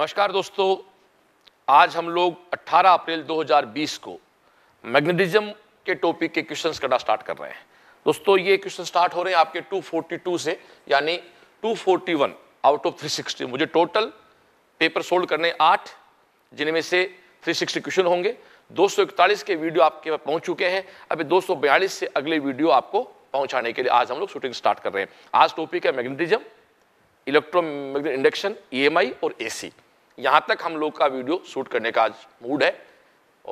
नमस्कार दोस्तों आज हम लोग 18 अप्रैल 2020 को मैग्नेटिज्म के टॉपिक के क्वेश्चंस करना स्टार्ट कर रहे हैं दोस्तों ये क्वेश्चन स्टार्ट हो रहे हैं आपके 242 से यानी 241 आउट ऑफ 360 मुझे टोटल पेपर सोल्व करने आठ जिनमें से 360 क्वेश्चन होंगे 241 के वीडियो आपके पास पहुंच चुके हैं अभी दो से अगले वीडियो आपको पहुंचाने के लिए आज हम लोग शूटिंग स्टार्ट कर रहे हैं आज टॉपिक है मैग्नेटिज्म इलेक्ट्रो इंडक्शन ई और एसी यहां तक हम लोग का वीडियो शूट करने का आज मूड है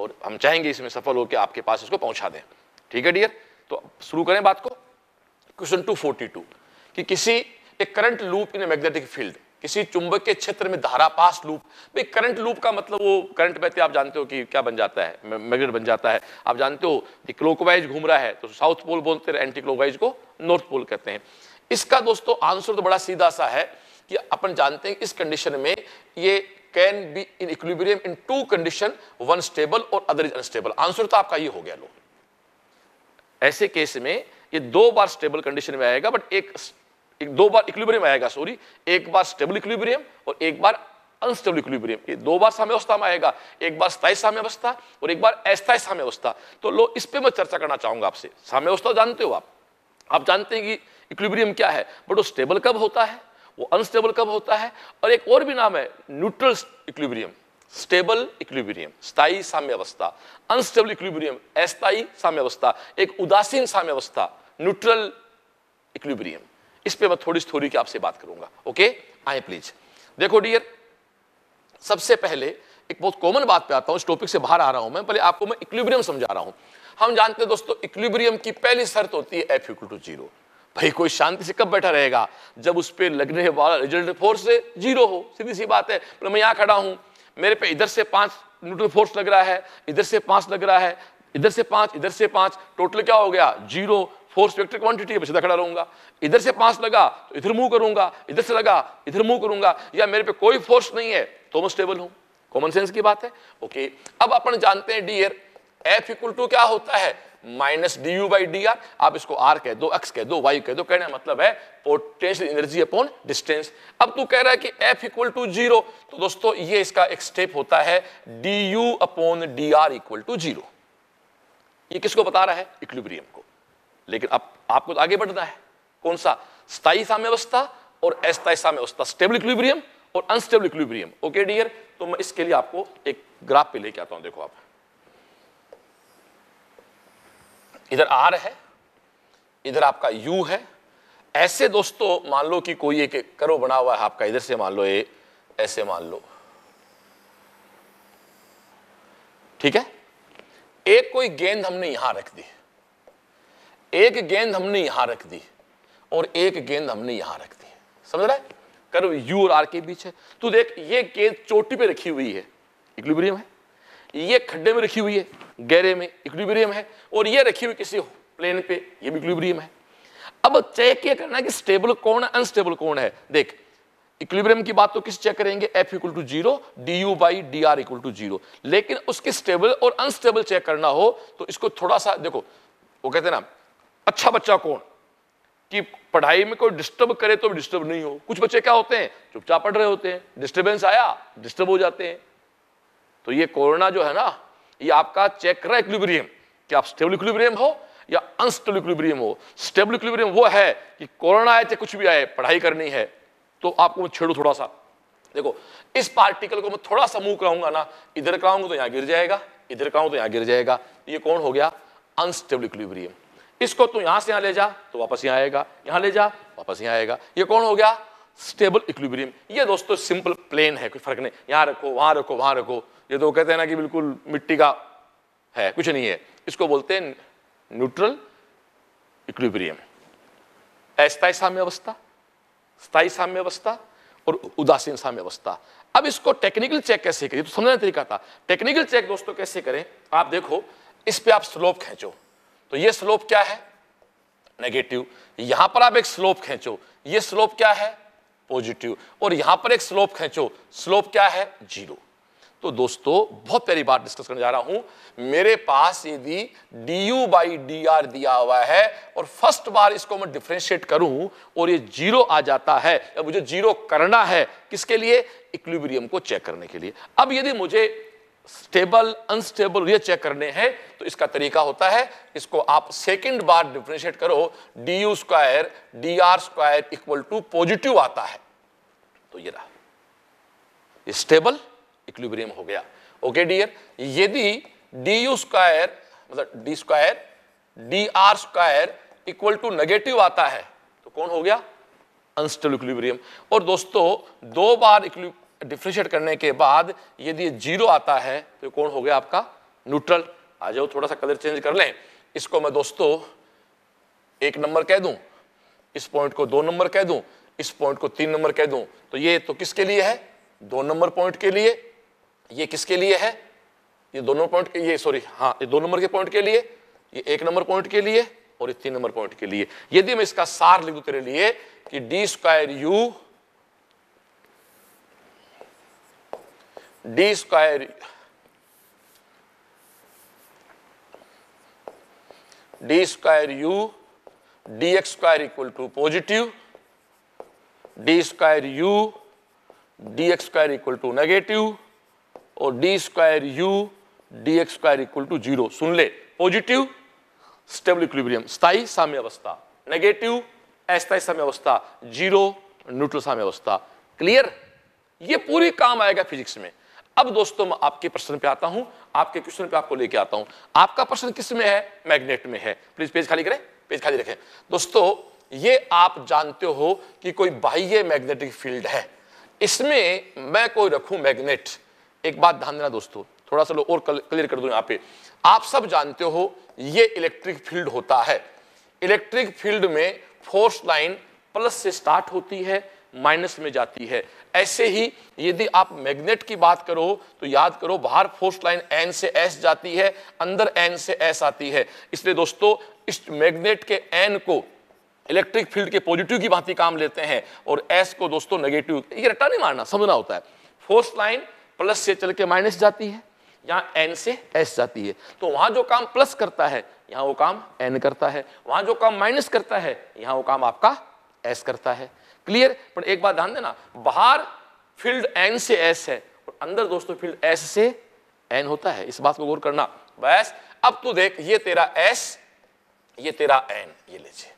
और हम चाहेंगे इसमें सफल होकर आपके पास इसको पहुंचा दें ठीक है डियर तो शुरू करें बात को क्वेश्चन टू फोर्टी टू कि किसी एक current loop in magnetic field किसी चुंबक के क्षेत्र में धारा पास लूप भाई करंट लूप का मतलब वो करंट बहते आप जानते हो कि क्या बन जाता है मैग्नेट बन जाता है आप जानते हो कि क्लोकवाइज घूम रहा है तो साउथ पोल बोलते हैं एंटी क्लोकवाइज को नॉर्थ पोल कहते हैं इसका दोस्तों आंसर तो बड़ा सीधा सा है कि अपन जानते हैं इस कंडीशन में ये can be in equilibrium in two condition one stable और अदर इज अनस्टेबल आंसर तो आपका ये हो गया लोग ऐसे केस में ये दो बार स्टेबल कंडीशन में आएगा बट एक, एक दो बार इक्विबरियम आएगा सॉरी एक बार स्टेबल इक्विबरियम और एक बार अनस्टेबल इक्विबरियम ये दो बार साम्य अवस्था में आएगा एक बार स्थायी साम्य अवस्था और एक बार अस्थायी साम्य अवस्था तो लो इस पर मैं चर्चा करना चाहूंगा आपसे साम्य अवस्था जानते हो आप आप जानते हैं कि इक्विबरियम क्या है बट वो स्टेबल कब होता है वो अनस्टेबल कब होता है और एक और भी नाम है न्यूट्रल इक्विब्रियम स्टेबल इक्विब्रियम स्थायी साम्य अवस्था अनस्टेबल इक्विब्रियम अस्थायी साम्य अवस्था एक उदासीन साम्य अवस्था न्यूट्रल इक्विब्रियम इस पे मैं थोड़ी थोड़ी की आपसे बात करूंगा ओके आए प्लीज देखो डियर सबसे पहले एक बहुत कॉमन बात पे आता हूं इस टॉपिक से बाहर आ रहा हूं मैं पहले आपको मैं इक्विब्रियम समझा रहा हूं हम जानते हैं दोस्तों इक्विब्रियम की पहली शर्त होती है एफ इक्वल टू जीरो भाई कोई शांति से कब बैठा रहेगा जब उस पर लगने वाला रिजल्ट फोर्स जीरो हो सीधी सी बात है पर मैं यहाँ खड़ा हूँ मेरे पे इधर से पांच न्यूट्रल फोर्स लग रहा है इधर से पांच लग रहा है इधर से पांच इधर से पांच टोटल क्या हो गया जीरो फोर्स वेक्टर क्वांटिटी है खड़ा रहूंगा इधर से पांच लगा तो इधर मूव करूंगा इधर से लगा इधर मूव करूंगा या मेरे पे कोई फोर्स नहीं है तो मैं स्टेबल हूं कॉमन सेंस की बात है ओके अब अपन जानते हैं डी एफ इक्वल टू क्या होता है minus d u by d r आप इसको आर कह दो एक्स कह दो वाई कह दो कहने का मतलब है पोटेंशियल एनर्जी अपॉन डिस्टेंस अब तू कह रहा है कि एफ इक्वल टू जीरो तो दोस्तों ये इसका एक स्टेप होता है d u upon d r equal to zero ये किसको बता रहा है इक्विब्रियम को लेकिन अब आपको तो आगे बढ़ना है कौन सा स्थायी साम्यवस्था और अस्थायी साम्यवस्था स्टेबल इक्विब्रियम और अनस्टेबल इक्विब्रियम ओके डियर तो मैं इसके लिए आपको एक ग्राफ पे लेके आता हूं देखो आप इधर आर है इधर आपका यू है ऐसे दोस्तों मान लो कि कोई एक करो बना हुआ है आपका इधर से मान लो ये ऐसे मान लो ठीक है एक कोई गेंद हमने यहां रख दी एक गेंद हमने यहां रख दी और एक गेंद हमने यहां रख दी समझ रहा है करो यू और आर के बीच है तू देख ये गेंद चोटी पे रखी हुई है इक्लिब्रियम है ये खड्डे में रखी हुई है गहरे में इक्विलिब्रियम है और ये रखी हुई किसी प्लेन पे ये भी इक्विलिब्रियम है अब चेक ये करना है कि स्टेबल कौन है अनस्टेबल कौन है देख इक्विलिब्रियम की बात तो किस चेक करेंगे f equal to zero d u by d r equal to zero लेकिन उसकी स्टेबल और अनस्टेबल चेक करना हो तो इसको थोड़ा सा देखो वो कहते ना अच्छा बच्चा कौन कि पढ़ाई में कोई डिस्टर्ब करे तो डिस्टर्ब नहीं हो कुछ बच्चे क्या होते हैं चुपचाप पढ़ रहे होते हैं डिस्टर्बेंस आया डिस्टर्ब हो जाते हैं तो ये कोरोना जो है ना ये आपका चेक्रा इक्विब्रियम कि आप स्टेबल इक्विब्रियम हो या अनस्टेबल इक्विब्रियम हो स्टेबल इक्विब्रियम वो है कि कोरोना आए चाहे कुछ भी आए पढ़ाई करनी है तो आपको मैं छेड़ू थोड़ा सा देखो इस पार्टिकल को मैं थोड़ा सा मूव कराऊंगा ना इधर कराऊंगा तो यहाँ गिर जाएगा इधर कराऊं तो यहाँ गिर जाएगा ये कौन हो गया अनस्टेबल इक्विब्रियम इसको तो यहां से यहां ले जा तो वापस यहां आएगा यहां ले जा वापस यहां आएगा ये कौन हो गया स्टेबल इक्विब्रियम ये दोस्तों सिंपल प्लेन है कोई फर्क नहीं यहां रखो वहां रखो वहां रखो ये तो कहते हैं ना कि बिल्कुल मिट्टी का है कुछ नहीं है इसको बोलते हैं न्यूट्रल इक्विब्रियम अस्थायी साम्य अवस्था स्थायी साम्य अवस्था और उदासीन साम्य अवस्था अब इसको टेक्निकल चेक कैसे करें तो समझने तरीका था टेक्निकल चेक दोस्तों कैसे करें आप देखो इस पे आप स्लोप खेचो तो ये स्लोप क्या है नेगेटिव यहां पर आप एक स्लोप खेचो ये स्लोप क्या है पॉजिटिव और यहां पर एक स्लोप खेचो स्लोप क्या है जीरो तो दोस्तों बहुत पहली बार डिस्कस करने जा रहा हूं मेरे पास यदि d u by d r दिया हुआ है और फर्स्ट बार इसको मैं डिफ्रेंशिएट करूं और ये जीरो आ जाता है या मुझे जीरो करना है किसके लिए इक्विलिब्रियम को चेक करने के लिए अब यदि मुझे स्टेबल अनस्टेबल ये चेक करने हैं तो इसका तरीका होता है इसको आप सेकेंड बार डिफ्रेंशिएट करो d u square d r square equal to positive आता है तो ये रहा स्टेबल इक्विब्रियम हो गया ओके डियर यदि डी यू स्क्वायर मतलब d square d r square equal to negative आता है तो कौन हो गया अनस्टेबल इक्विब्रियम और दोस्तों दो बार डिफ्रेंशिएट करने के बाद यदि जीरो आता है तो कौन हो गया आपका न्यूट्रल आ जाओ थोड़ा सा कलर चेंज कर लें इसको मैं दोस्तों एक नंबर कह दूं इस पॉइंट को दो नंबर कह दूं इस पॉइंट को तीन नंबर कह दूं तो ये तो किसके लिए है दो नंबर पॉइंट के लिए ये किसके लिए है ये दोनों पॉइंट ये सॉरी हाँ ये दो नंबर के पॉइंट के लिए ये एक नंबर पॉइंट के लिए और ये तीन नंबर पॉइंट के लिए यदि मैं इसका सार लिखू तेरे लिए कि d square u d square d square u d x square equal to positive d square u d x square equal to negative और d square u d x square equal to zero सुन ले positive stable equilibrium स्थाई साम्य अवस्था negative अस्थाई साम्य अवस्था zero neutral साम्य अवस्था क्लियर ये पूरी काम आएगा फिजिक्स में अब दोस्तों मैं आपके प्रश्न पे आता हूं आपके क्वेश्चन पे आपको लेके आता हूं आपका प्रश्न किस में है मैग्नेट में है प्लीज पेज खाली करें पेज खाली रखें दोस्तों ये आप जानते हो कि कोई बाह्य मैग्नेटिक फील्ड है इसमें मैं कोई रखूं मैग्नेट एक बात ध्यान देना दोस्तों थोड़ा सा और क्लियर कर दूं यहाँ पे आप सब जानते हो ये इलेक्ट्रिक फील्ड होता है इलेक्ट्रिक फील्ड में फोर्स लाइन प्लस से स्टार्ट होती है माइनस में जाती है ऐसे ही यदि आप मैग्नेट की बात करो तो याद करो बाहर फोर्स लाइन एन से एस जाती है अंदर एन से एस आती है इसलिए दोस्तों इस मैग्नेट के एन को इलेक्ट्रिक फील्ड के पॉजिटिव की भांति काम लेते हैं और एस को दोस्तों नेगेटिव ये रट्टा नहीं मारना समझना होता है फोर्स लाइन प्लस से चल के माइनस जाती है यहाँ एन से एस जाती है तो वहां जो काम प्लस करता है यहाँ वो काम एन करता है वहां जो काम माइनस करता है यहाँ वो काम आपका एस करता है क्लियर पर एक बात ध्यान देना बाहर फील्ड एन से एस है और अंदर दोस्तों फील्ड एस से एन होता है इस बात को गौर करना बस अब तू देख ये तेरा एस ये तेरा एन ये लीजिए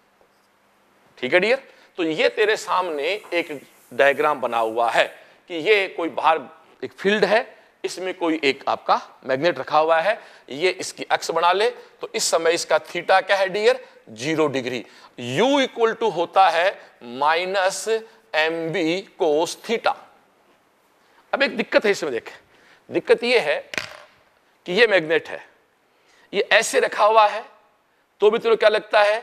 ठीक है डियर तो ये तेरे सामने एक डायग्राम बना हुआ है कि ये कोई बाहर एक फील्ड है इसमें कोई एक आपका मैग्नेट रखा हुआ है ये इसकी अक्स बना ले तो इस समय इसका थीटा क्या है dear zero degree u equal to होता है minus m b cos theta अब एक दिक्कत है इसमें देखें दिक्कत यह है कि यह मैग्नेट है ये ऐसे रखा हुआ है तो भी तेरे क्या लगता है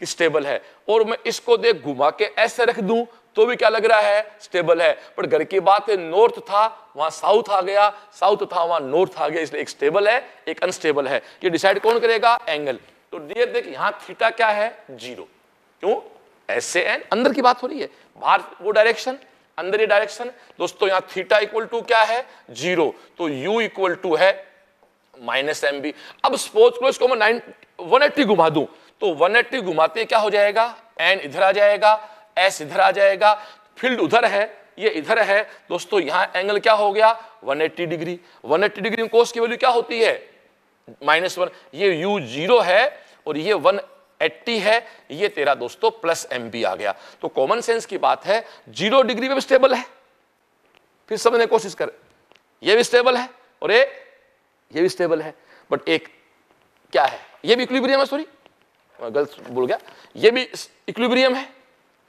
कि स्टेबल है और मैं इसको देख घुमा के ऐसे रख दूं तो भी क्या लग रहा है स्टेबल है पर घर की बात है नॉर्थ था वहां साउथ आ गया साउथ था वहां नॉर्थ आ गया इसलिए एक स्टेबल है एक अनस्टेबल है ये डिसाइड कौन करेगा एंगल तो डियर देख यहां थीटा क्या है जीरो क्यों ऐसे एन अंदर की बात हो रही है बाहर वो डायरेक्शन अंदर ये डायरेक्शन दोस्तों यहां थीटा इक्वल टू क्या है जीरो तो यू इक्वल टू है माइनस एम बी अब सपोज करो इसको मैं नाइन वन घुमा दूं तो 180 घुमाते क्या हो जाएगा एन इधर आ जाएगा एस इधर आ जाएगा फील्ड उधर है ये इधर है दोस्तों यहां एंगल क्या हो गया 180 डिग्री 180 डिग्री में कोस की वैल्यू क्या होती है माइनस वन ये यू जीरो है और ये वन एट्टी है ये तेरा दोस्तों प्लस एम आ गया तो कॉमन सेंस की बात है जीरो डिग्री पे भी स्टेबल है फिर समझने की कोशिश कर ये भी स्टेबल है और ए, ये भी स्टेबल है बट एक क्या है ये भी इक्विलिब्रियम है सॉरी गलत बोल गया ये भी इक्विलिब्रियम है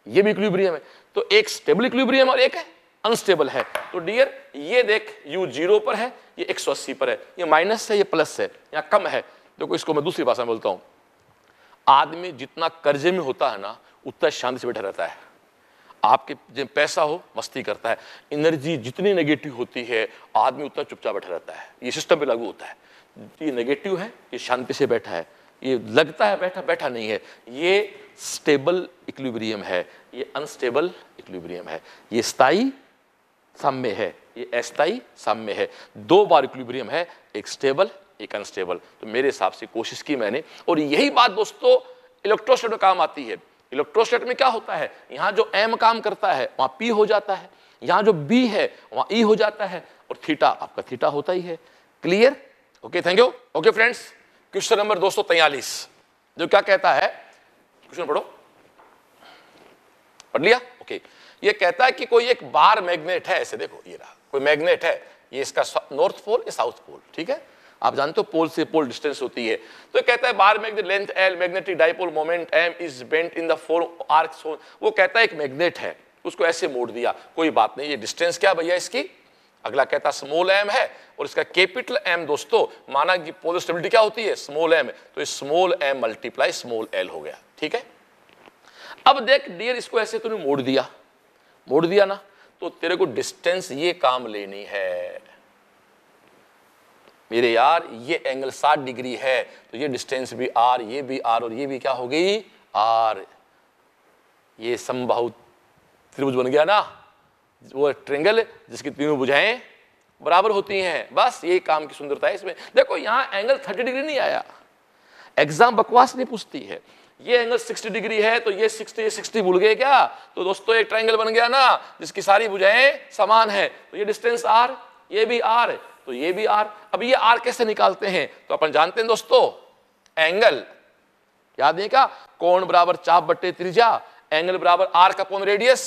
ये भी इक्विलिब्रियम है तो एक स्टेबल इक्विलिब्रियम और एक है अनस्टेबल है तो डियर ये देख यू जीरो पर है ये 180 पर है ये माइनस है ये प्लस है या कम है देखो तो इसको मैं दूसरी भाषा में बोलता हूं आदमी जितना कर्जे में होता है ना उतना शांति से बैठा रहता है आपके जब पैसा हो मस्ती करता है एनर्जी जितनी नेगेटिव होती है आदमी उतना चुपचाप बैठा रहता है ये सिस्टम पे लागू होता है ये नेगेटिव है ये शांति से बैठा है ये लगता है बैठा बैठा नहीं है ये स्टेबल इक्लिब्रियम है ये अनस्टेबल इक्लिब्रियम है ये स्थाई साम्य है ये अस्थाई साम्य है दो बार इक्लिब्रियम है एक स्टेबल एक अनस्टेबल तो मेरे हिसाब से कोशिश की मैंने और यही बात दोस्तों इलेक्ट्रोस्टेट में काम आती है इलेक्ट्रोस्टेट में क्या होता है यहाँ जो एम काम करता है वहाँ पी हो जाता है यहाँ जो बी है वहाँ ई e हो जाता है और थीटा आपका थीटा होता ही है clear okay thank you okay friends question number दो जो क्या कहता है क्वेश्चन पढ़ो पढ़ लिया ओके ये कहता है कि कोई एक बार मैग्नेट है ऐसे देखो ये रहा कोई मैग्नेट है ये इसका नॉर्थ पोल या साउथ पोल ठीक है आप जानते हो पोल से पोल डिस्टेंस होती है तो कहता है bar magnet length l magnetic dipole moment m is bent in the form arc वो कहता है एक मैग्नेट है उसको ऐसे मोड़ दिया कोई बात नहीं ये डिस्टेंस क्या भैया इसकी अगला कहता स्मॉल एम है और इसका कैपिटल एम दोस्तों माना कि पोलर स्टेबिलिटी क्या होती है स्मॉल एम तो small m multiply small l हो गया ठीक है अब देख डियर इसको ऐसे तूने मोड़ दिया मोड़ दिया ना तो तेरे को डिस्टेंस ये काम लेनी है मेरे यार ये एंगल सात डिग्री है तो ये डिस्टेंस भी आर ये भी आर और ये भी क्या हो गई आर ये संभाव त्रिभुज बन गया ना वो ट्रेंगल जिसकी तीनों बुझाएं बराबर होती हैं बस ये काम की सुंदरता है इसमें देखो यहां एंगल थर्टी डिग्री नहीं आया एग्जाम बकवास नहीं पूछती है ये एंगल सिक्सटी डिग्री है तो ये सिक्सटी सिक्सटी भूल गए क्या तो दोस्तों एक ट्रायंगल बन गया ना जिसकी सारी बुझाएं समान है तो ये डिस्टेंस आर ये भी आर तो ये भी आर अब ये आर कैसे निकालते हैं तो अपन जानते हैं दोस्तों एंगल याद नहीं क्या कोण बराबर चाप बट्टे त्रिजा एंगल बराबर आर का कोण रेडियस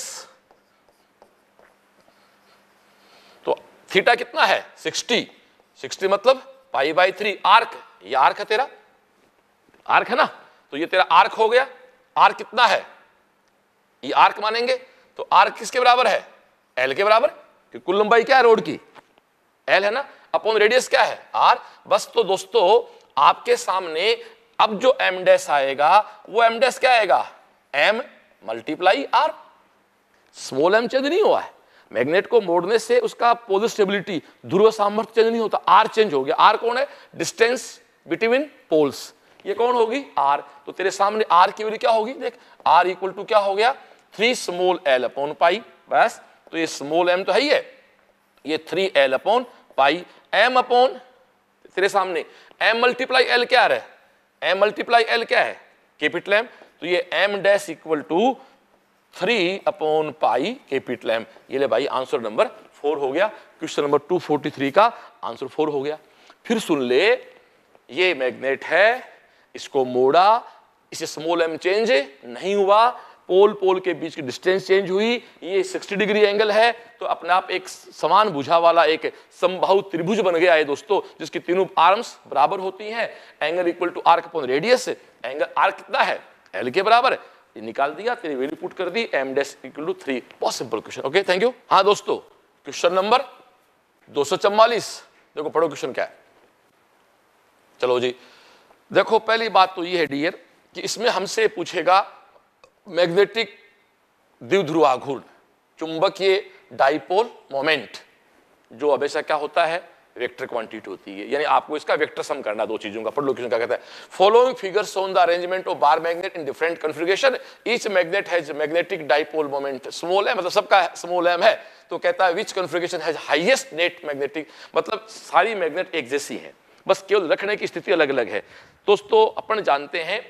थीटा कितना है 60 60 मतलब पाई बाई थ्री आर्क ये आर्क है तेरा आर्क है ना तो ये तेरा आर्क हो गया आर्क कितना है ये आर्क मानेंगे तो आर्क किसके बराबर है एल के बराबर कि कुल लंबाई क्या है रोड की एल है ना अपॉन रेडियस क्या है आर बस तो दोस्तों आपके सामने अब जो एम डैश आएगा वो एम डैश क्या आएगा m multiply r small m change नहीं हुआ है मैग्नेट को मोड़ने से उसका पोल स्टेबिलिटी ध्रुव सामर्थ्य चेंज नहीं होता आर चेंज हो गया आर कौन है डिस्टेंस बिटवीन पोल्स ये कौन होगी आर तो तेरे सामने आर की वैल्यू क्या होगी देख आर इक्वल टू क्या हो गया three small l upon pi बस तो ये स्मॉल एम तो है ही है ये three l upon pi m upon तेरे सामने एम मल्टीप्लाई एल क्या है एम मल्टीप्लाई एल क्या है कैपिटल एम तो ये m dash equal to three upon pi के पी लैम ये ले भाई आंसर नंबर फोर हो गया question number two forty three का आंसर फोर हो गया फिर सुन ले ये मैग्नेट है इसको मोड़ा इसे स्मॉल एम चेंज नहीं हुआ पोल पोल के बीच की डिस्टेंस चेंज हुई ये 60 डिग्री एंगल है तो अपने आप एक समान भुझा वाला एक संभव त्रिभुज बन गया है दोस्तों जिसकी तीनों आर्म्स बराबर होती हैं angle equal to arc upon radius angle arc कितना है एल के बराबर निकाल दिया फिर वैल्यू पुट कर दी m dash equal to three बहुत simple question okay thank you हाँ दोस्तों क्वेश्चन नंबर दो देखो पढ़ो क्वेश्चन क्या है चलो जी देखो पहली बात तो ये है डियर कि इसमें हमसे पूछेगा मैग्नेटिक द्विध्रुवाघूर्ण चुंबकीय डाइपोल मोमेंट जो हमेशा क्या होता है वेक्टर क्वांटिटी होती है यानी आपको इसका वेक्टर सम करना दो चीजों का पढ़ लो क्या कहता है following figures on the arrangement of bar magnet in different configuration each magnet has magnetic dipole moment small m मतलब सबका स्मॉल एम है तो कहता है which configuration has highest net magnetic मतलब सारी मैग्नेट एक जैसी है बस केवल रखने की स्थिति अलग अलग है दोस्तों अपन जानते हैं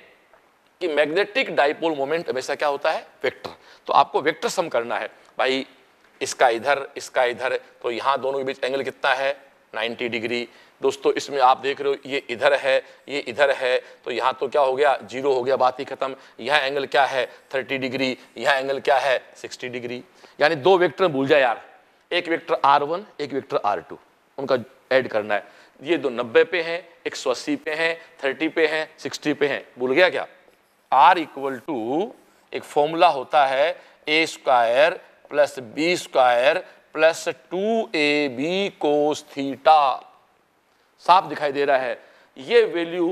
कि मैग्नेटिक डाइपोल मोमेंट हमेशा क्या होता है वेक्टर तो आपको वेक्टर सम करना है भाई इसका इधर इसका इधर तो यहाँ दोनों के बीच एंगल कितना है 90 डिग्री दोस्तों इसमें आप देख रहे हो ये इधर है ये इधर है तो यहाँ तो क्या हो गया जीरो हो गया बात ही खत्म यह एंगल क्या है 30 डिग्री यह एंगल क्या है 60 डिग्री यानी दो वेक्टर भूल जाए यार एक वेक्टर R1 एक वेक्टर R2 उनका ऐड करना है ये दो 90 पे हैं अस्सी पे हैं थर्टी पे हैं सिक्सटी पे हैं भूल गया क्या आर इक्वल टू एक फॉर्मूला होता है a square plus b square plus two a b cos theta साफ दिखाई दे रहा है ये वैल्यू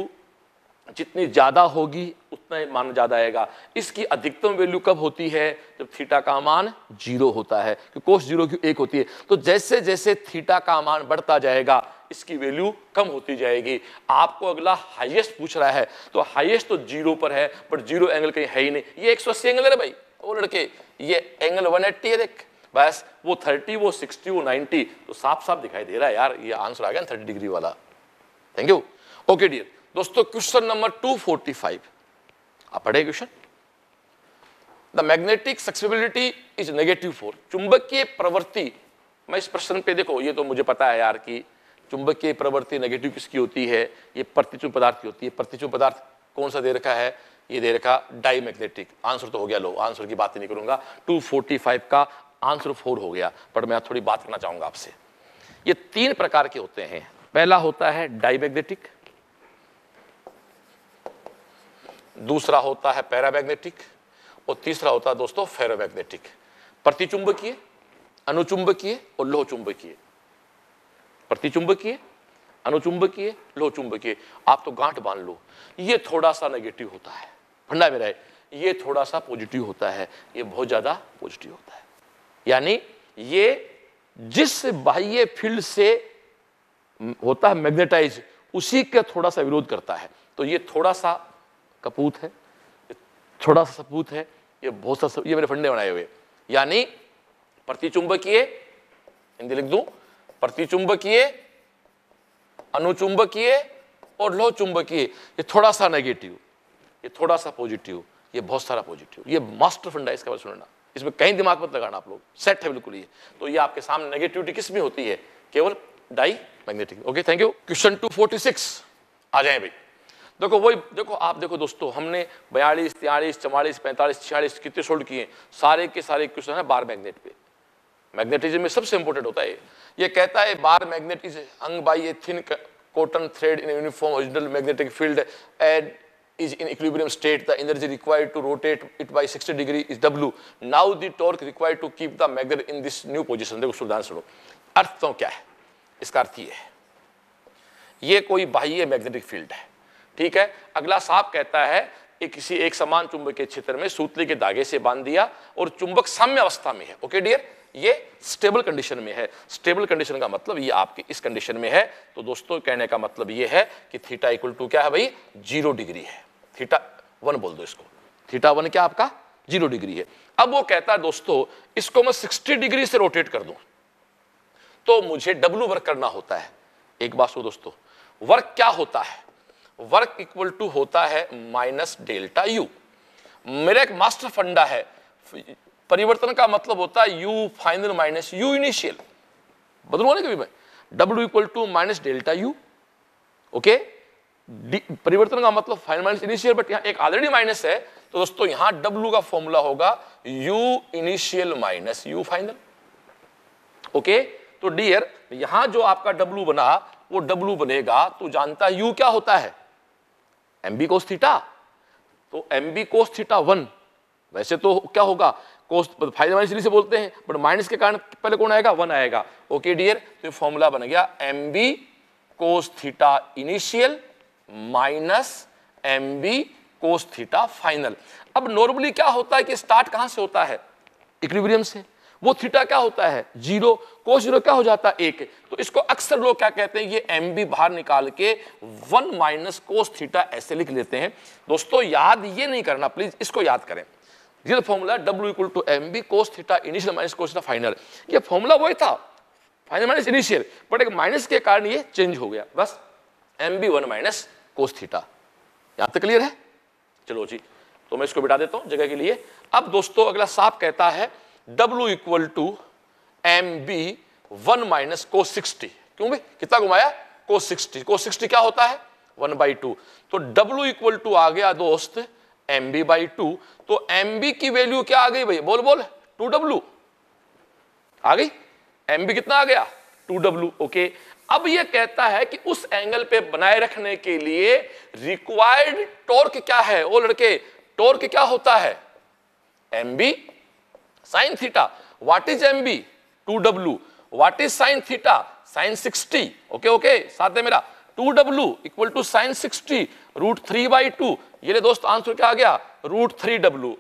जितनी ज़्यादा होगी उतना ही मान ज़्यादा आएगा इसकी अधिकतम वैल्यू कब होती है जब थीटा का मान जीरो होता है कि कोस जीरो की एक होती है तो जैसे जैसे थीटा का मान बढ़ता जाएगा इसकी वैल्यू कम होती जाएगी आपको अगला हाईएस्ट पूछ रहा है तो हाईएस्ट तो जीरो पर है बट जीरो एंगल कहीं है ही नहीं ये एक सौ अस्सी एंगल है भाई वो लड़के ये एंगल वन एट्टी है देख बस वो थर्टी वो सिक्सटी वो नाइन्टी तो साफ साफ दिखाई दे रहा है यार ये आंसर आ गया थर्टी डिग्री वाला थैंक यू ओके डियर दोस्तों question number two forty five आप पढ़े question the magnetic susceptibility is negative for चुंबकीय प्रवृत्ति मैं इस प्रश्न पे देखो ये तो मुझे पता है यार की चुंबकीय प्रवृत्ति नेगेटिव किसकी होती है ये प्रतिचुम पदार्थ की होती है प्रतिचुम पदार्थ कौन सा दे रखा है ये दे रखा डाई मैग्नेटिक आंसर तो हो गया लो आंसर की बात ही नहीं करूंगा 245 का आंसर फोर हो गया बट मैं थोड़ी बात करना चाहूंगा आपसे ये तीन प्रकार के होते हैं पहला होता है डाइमैग्नेटिक दूसरा होता है पैरामैग्नेटिक और तीसरा होता है दोस्तों फेरोमैग्नेटिक प्रतिचुंबकीय अनुचुंबकीय और लोह लोहचुंबकीय प्रतिचुंबकीय अनुचुंबकीय लोह चुंबकीय आप तो गांठ बांध लो ये थोड़ा सा नेगेटिव होता है फंडा मेरा ये थोड़ा सा पॉजिटिव होता है ये बहुत ज़्यादा पॉजिटिव होता है यानी ये जिस बाह्य फील्ड से होता है मैग्नेटाइज उसी का थोड़ा सा विरोध करता है तो ये थोड़ा सा कपूत है थोड़ा सा सपूत है ये बहुत सा ये मेरे फंडे बनाए हुए यानी प्रतिचुंबकीय हिंदी लिख दूं प्रतिचुंबकीय अनुचुंबकीय और लोह चुंबकीय ये थोड़ा सा नेगेटिव ये थोड़ा सा पॉजिटिव ये बहुत सारा पॉजिटिव ये मास्टर फंडा इसका सुनना इसमें कहीं दिमाग मत लगाना आप लोग सेट है बिल्कुल ये तो ये आपके सामने नेगेटिविटी किस में होती है केवल diamagnetic okay thank you question two forty six आ जाए भाई देखो वही देखो आप देखो दोस्तों हमने बयालीस तियालीस चवालीस पैंतालीस छियालीस कितने सोल्ड किए सारे के सारे क्वेश्चन है बार मैग्नेट पे मैग्नेटिज्म में सबसे इंपॉर्टेंट होता है ये कहता है bar magnet is hung by a thin cotton thread in uniform horizontal magnetic field and is in equilibrium state, the energy required to rotate it by 60 degree is W. Now the torque required to keep the magnet in this new position. देखो सुधार सुनो अर्थ तो क्या है इसका अर्थ ये है ये कोई बाह्य मैग्नेटिक फील्ड है ठीक है अगला साफ कहता है एक किसी एक समान चुंबक के क्षेत्र में सूतली के धागे से बांध दिया और चुंबक साम्य अवस्था में है Okay dear? ये स्टेबल कंडीशन में है स्टेबल कंडीशन का मतलब ये आपके इस कंडीशन में है तो दोस्तों कहने का मतलब ये है कि थीटा इक्वल टू क्या है भाई जीरो डिग्री है थीटा वन बोल दो इसको थीटा वन क्या आपका जीरो डिग्री है अब वो कहता है दोस्तों इसको मैं सिक्सटी डिग्री से रोटेट कर दू तो मुझे डब्लू वर्क करना होता है एक बात सुनो दोस्तों वर्क क्या होता है वर्क इक्वल टू होता है माइनस डेल्टा यू मेरा एक मास्टर फंडा है परिवर्तन का मतलब होता है u final minus u initial बदल ना कभी भाई डब्ल्यू equal to minus delta u okay परिवर्तन का मतलब फाइनल माइनस इनिशियल बट यहां एक ऑलरेडी माइनस है तो दोस्तों यहां डब्ल्यू का फॉर्मूला होगा u initial minus u final okay तो डियर यहां जो आपका डब्ल्यू बना वो डब्ल्यू बनेगा तो जानता है यू क्या होता है एम बी कोस थीटा तो m b cos theta one वैसे तो क्या होगा कोस फाइव माइनस से बोलते हैं बट माइनस के कारण पहले कौन आएगा वन आएगा ओके डियर तो ये फॉर्मूला बन गया m b cos theta initial minus m b cos theta final अब नॉर्मली क्या होता है कि स्टार्ट कहां से होता है इक्विलिब्रियम से वो थीटा क्या होता है जीरो कोस जीरो क्या हो जाता है एक तो इसको अक्सर लोग क्या कहते हैं ये एम बी बाहर निकाल के वन माइनस कोस थीटा ऐसे लिख लेते हैं दोस्तों याद ये नहीं करना प्लीज इसको याद करें ये फॉर्मूला डब्ल्यू equal to m b cos theta initial minus cos theta final ये फॉर्मूला वही था फाइनल माइनस इनिशियल बट एक माइनस के कारण ये चेंज हो गया बस m b one minus cos theta यहां तक क्लियर है चलो जी तो मैं इसको बिटा देता हूं जगह के लिए अब दोस्तों अगला साफ कहता है डब्ल्यू equal to m b one minus cos sixty क्यों भाई कितना घुमाया को सिक्सटी को सिक्सटी क्या होता है वन बाई टू तो डब्ल्यू इक्वल टू आ गया दोस्त एम बी बाई टू तो एम बी की वैल्यू क्या आ गई भाई बोल बोल टू डब्ल्यू आ गई एम बी कितना आ गया टू डब्ल्यू ओके अब यह कहता है कि उस एंगल पे बनाए रखने के लिए रिक्वायर्ड टॉर्क क्या है ओ लड़के टॉर्क क्या होता है M B sine theta what is M B two W what is sine theta sine sixty okay okay साथ है मेरा two W equal to sine sixty root three by two ये ले दोस्त आंसर क्या आ गया root three W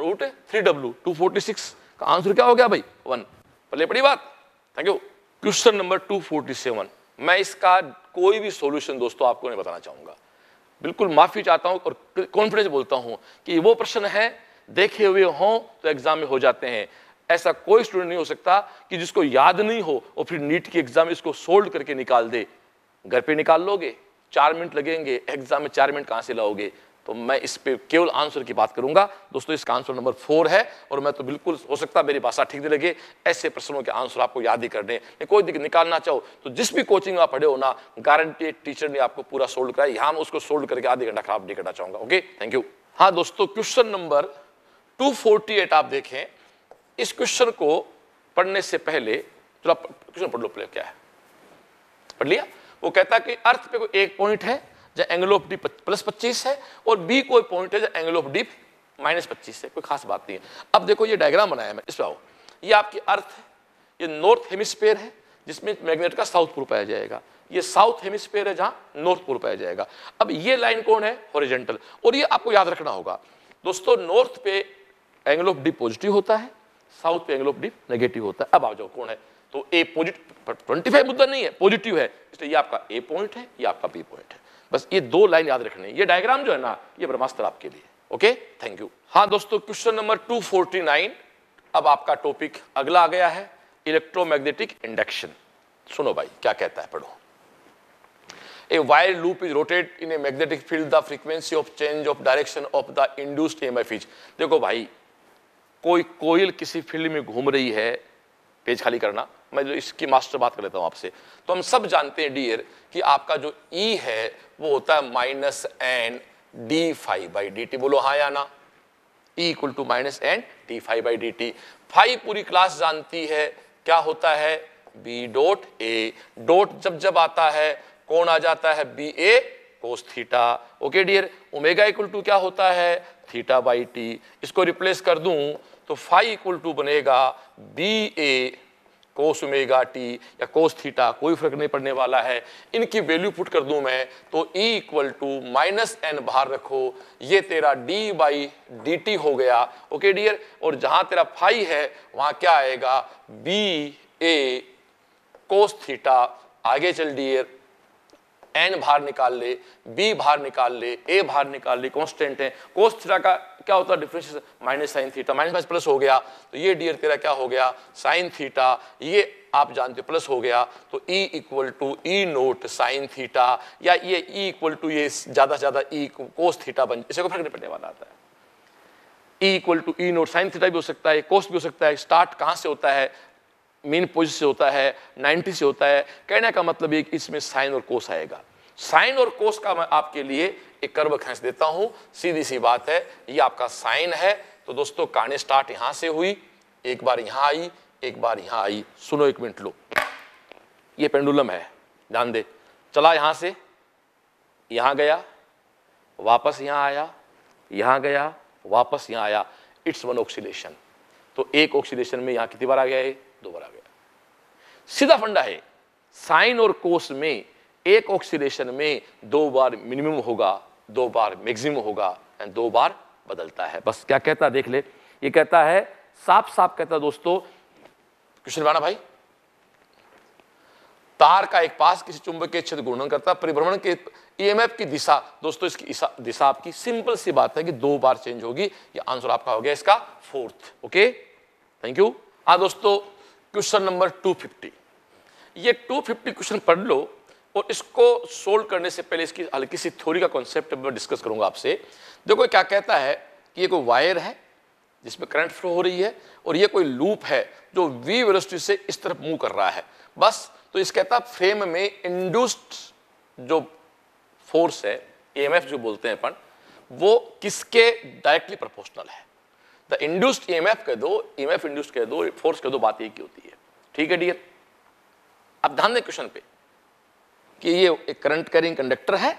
root three W two forty six का आंसर क्या हो गया भाई वन पहले बड़ी बात thank you question number two forty seven मैं इसका कोई भी सोल्यूशन दोस्तों आपको नहीं बताना चाहूंगा बिल्कुल माफी चाहता हूं और कॉन्फिडेंस बोलता हूं कि वो प्रश्न है देखे हुए हों तो एग्जाम में हो जाते हैं ऐसा कोई स्टूडेंट नहीं हो सकता कि जिसको याद नहीं हो और फिर नीट की एग्जाम इसको सोल्व करके निकाल दे घर पे निकाल लोगे चार मिनट लगेंगे एग्जाम में चार मिनट कहां से लाओगे तो मैं इस पर केवल आंसर की बात करूंगा दोस्तों इसका आंसर नंबर फोर है और मैं तो बिल्कुल हो सकता है मेरी भाषा ठीक नहीं लगे ऐसे प्रश्नों के आंसर आपको याद ही करने कोई दिक्कत निकालना चाहो तो जिस भी कोचिंग में आप पढ़े हो ना गारंटी टीचर ने आपको पूरा सोल्व कराया यहां उसको सोल्व करके आधे घंटा खराब नहीं करना चाहूंगा ओके थैंक यू हाँ दोस्तों क्वेश्चन नंबर टू आप देखें इस क्वेश्चन को पढ़ने से पहले क्वेश्चन पढ़ लो प्ले क्या है पढ़ लिया वो कहता है कि अर्थ पे कोई एक पॉइंट है जो एंगल ऑफ डी प्लस पच्चीस है और बी कोई पॉइंट है जो एंगल ऑफ डी माइनस पच्चीस है कोई खास बात नहीं है अब देखो ये डायग्राम बनाया मैं इस पर आओ ये आपकी अर्थ है ये नॉर्थ हेमिस्फेयर है जिसमें मैग्नेट का साउथ पोल पाया जाएगा ये साउथ हेमिस्फेयर है जहाँ नॉर्थ पोल पाया जाएगा अब ये लाइन कौन है हॉरिजेंटल और ये आपको याद रखना होगा दोस्तों नॉर्थ पे एंगल ऑफ डी पॉजिटिव होता है साउथ पे एंगल ऑफ डीप नेगेटिव होता है अब आ जाओ कौन है तो ए पॉजिटिव 25 मुद्दा नहीं है पॉजिटिव है इसलिए ये आपका ए पॉइंट है ये आपका बी पॉइंट है बस ये दो लाइन याद रखने ये डायग्राम जो है ना ये ब्रह्मास्त्र आपके लिए ओके थैंक यू हाँ दोस्तों क्वेश्चन नंबर 249 अब आपका टॉपिक अगला आ गया है इलेक्ट्रोमैग्नेटिक इंडक्शन सुनो भाई क्या कहता है पढ़ो a wire loop is rotate in a magnetic field the frequency of change of direction of the induced EMF is देखो भाई कोई कोयल किसी फील्ड में घूम रही है पेज खाली करना मैं जो इसकी मास्टर बात कर लेता हूँ आपसे तो हम सब जानते हैं डियर कि आपका जो ई e है वो होता है minus N D phi by D t बोलो हाँ या ना equal to minus N D phi by D T phi पूरी क्लास जानती है क्या होता है बी डोट ए डोट जब जब आता है कौन आ जाता है B A cos theta okay dear omega equal to क्या होता है थीटा बाई टी इसको रिप्लेस कर दूं तो फाइव इक्वल टू बनेगा बी ए कोस ओमेगा टी या कोस थीटा कोई फर्क नहीं पड़ने वाला है इनकी वैल्यू पुट कर दूं मैं तो ई इक्वल टू माइनस एन बाहर रखो ये तेरा डी बाई डी टी हो गया ओके डियर और जहां तेरा फाई है वहां क्या आएगा बी ए कोस थीटा आगे चल डियर एन भार निकाल ले बी भार निकाल ले ए भार निकाल ले कॉन्स्टेंट है कोस थीटा का क्या होता है difference minus sine theta minus minus plus हो गया तो ये डी तेरा क्या हो गया साइन थीटा ये आप जानते हो प्लस हो गया तो E equal to e naught sine theta या ये E इक्वल टू ये ज़्यादा से ज़्यादा E कोस थीटा बन इसे को फर्क नहीं पड़ने वाला आता है e equal to e naught sine theta भी हो सकता है कोस भी हो सकता है स्टार्ट कहां से होता है मेन पोजिट से होता है 90 से होता है कहने का मतलब ये कि इसमें साइन और कोस आएगा साइन और कोस का मैं आपके लिए एक कर्व खेच देता हूँ सीधी सी बात है ये आपका साइन है तो दोस्तों कहानी स्टार्ट यहाँ से हुई एक बार यहाँ आई एक बार यहाँ आई सुनो एक मिनट लो ये पेंडुलम है जान दे चला यहाँ से यहाँ गया वापस यहाँ आया यहाँ गया वापस यहाँ आया इट्स वन ऑक्सीडेशन तो एक ऑक्सीडेशन में यहाँ कितनी बार आ गया है दोबारा आ गया सीधा फंडा है साइन और कोस में एक ऑक्सीडेशन में दो बार मिनिमम होगा दो बार मैक्सिमम होगा एंड दो बार बदलता है बस क्या कहता है देख ले ये कहता है साफ साफ कहता है दोस्तों क्वेश्चन माना भाई तार का एक पास किसी चुंबक के क्षेत्र गुणन करता है परिभ्रमण के ईएमएफ e की दिशा दोस्तों इसकी दिशा आपकी सिंपल सी बात है कि दो बार चेंज होगी ये आंसर आपका हो गया इसका फोर्थ ओके थैंक यू हाँ दोस्तों क्वेश्चन नंबर 250 ये 250 क्वेश्चन पढ़ लो और इसको सोल्व करने से पहले इसकी हल्की सी थ्योरी का कॉन्सेप्ट मैं डिस्कस करूंगा आपसे देखो क्या कहता है कि ये कोई वायर है जिसमें करंट फ्लो हो रही है और ये कोई लूप है जो वी वेलोसिटी से इस तरफ मूव कर रहा है बस तो इस कहता फ्रेम में इंड्यूस्ड जो फोर्स है एएमएफ जो बोलते हैं अपन वो किसके डायरेक्टली प्रोपोर्शनल है द इंड्यूस्ड ईएमएफ e कह दो ईएमएफ e इंड्यूस्ड कह दो फोर्स कह दो बात एक ही होती है ठीक है डियर अब ध्यान दें क्वेश्चन पे कि ये एक करंट कैरिंग कंडक्टर है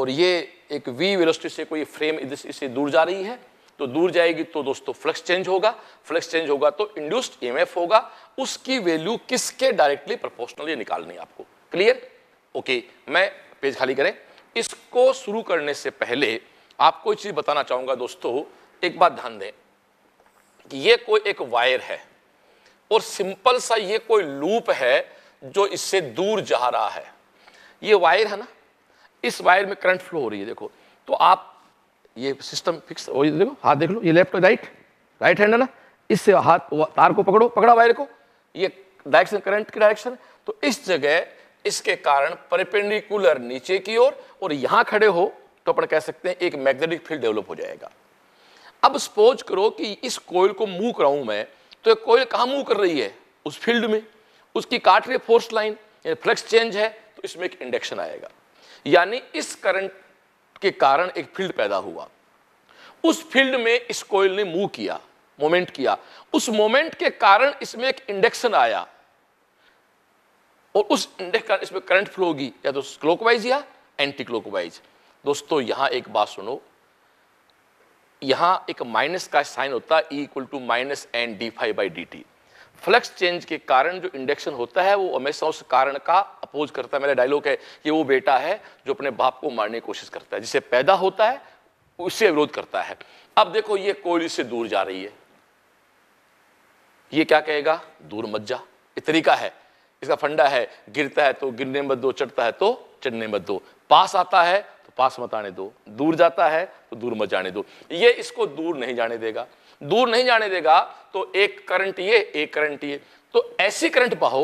और ये एक वी वेलोसिटी से कोई फ्रेम इससे दूर जा रही है तो दूर जाएगी तो दोस्तों फ्लक्स चेंज होगा फ्लक्स चेंज होगा तो इंड्यूस्ड ईएमएफ e होगा उसकी वैल्यू किसके डायरेक्टली प्रोपोर्शनली निकालनी है आपको क्लियर ओके मैं पेज खाली करें इसको शुरू करने से पहले आपको एक चीज़ बताना चाहूंगा दोस्तों एक बात ध्यान दें ये कोई एक वायर है और सिंपल सा ये कोई लूप है जो इससे दूर जा रहा है ये वायर है ना इस वायर में करंट फ्लो हो रही है देखो तो आप ये सिस्टम फिक्स हो देखो हाथ देख लो ये लेफ्ट और राइट राइट हैंड है ना इससे हाथ तार को पकड़ो पकड़ा वायर को ये डायरेक्शन करंट की डायरेक्शन तो इस जगह इसके कारण परपेंडिकुलर नीचे की ओर और, और यहां खड़े हो तो अपन कह सकते हैं एक मैग्नेटिक फील्ड डेवलप हो जाएगा अब सपोज करो कि इस कोयल को मूव कराऊं मैं तो ये कोयल कहाँ मूव कर रही है उस फील्ड में उसकी काट रही है फोर्स लाइन यानी फ्लक्स चेंज है तो इसमें एक इंडक्शन आएगा यानी इस करंट के कारण एक फील्ड पैदा हुआ उस फील्ड में इस कोयल ने मूव किया मोमेंट किया उस मोमेंट के कारण इसमें एक इंडक्शन आया और उस इंडक्शन इसमें करंट फ्लो होगी या तो क्लोकवाइज या एंटी क्लोकवाइज दोस्तों यहां एक बात सुनो यहाँ एक माइनस का साइन होता है e equal to minus N D phi by D t flux change के कारण जो इंडक्शन होता है वो हमेशा उस कारण का अपोज करता है मेरा डायलॉग है कि वो बेटा है जो अपने बाप को मारने की कोशिश करता है जिसे पैदा होता है उससे विरोध करता है अब देखो ये कोयली से दूर जा रही है ये क्या कहेगा दूर मत जा ये तरीका है इसका फंडा है गिरता है तो गिरने मत दो चढ़ता है तो चढ़ने मत दो पास आता है पास मत आने दो दूर जाता है तो दूर मत जाने दो ये इसको दूर नहीं जाने देगा दूर नहीं जाने देगा तो एक करंट ये एक करंट ये तो ऐसी करंट पाओ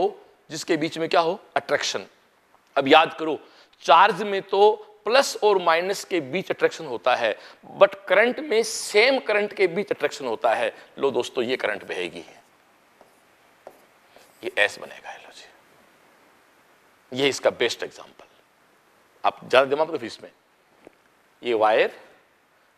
जिसके बीच में क्या हो अट्रैक्शन अब याद करो चार्ज में तो प्लस और माइनस के बीच अट्रैक्शन होता है बट करंट में सेम करंट के बीच अट्रैक्शन होता है लो दोस्तों ये करंट बहेगी ये एस बनेगा लो जी ये इसका बेस्ट एग्जांपल आप ज्यादा दिमाग तो फिर इसमें ये वायर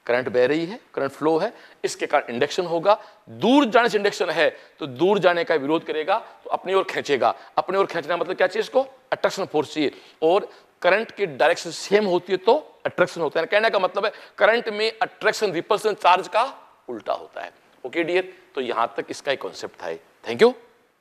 करंट बह रही है करंट फ्लो है इसके कारण इंडक्शन होगा दूर जाने से इंडक्शन है तो दूर जाने का विरोध करेगा तो अपनी ओर खींचेगा अपनी ओर खींचना मतलब क्या चाहिए इसको अट्रैक्शन फोर्स चाहिए और करंट की डायरेक्शन सेम होती है तो अट्रैक्शन होता है कहने का मतलब है करंट में अट्रैक्शन रिपल्सन चार्ज का उल्टा होता है ओके डियर तो यहां तक इसका एक कॉन्सेप्ट था थैंक यू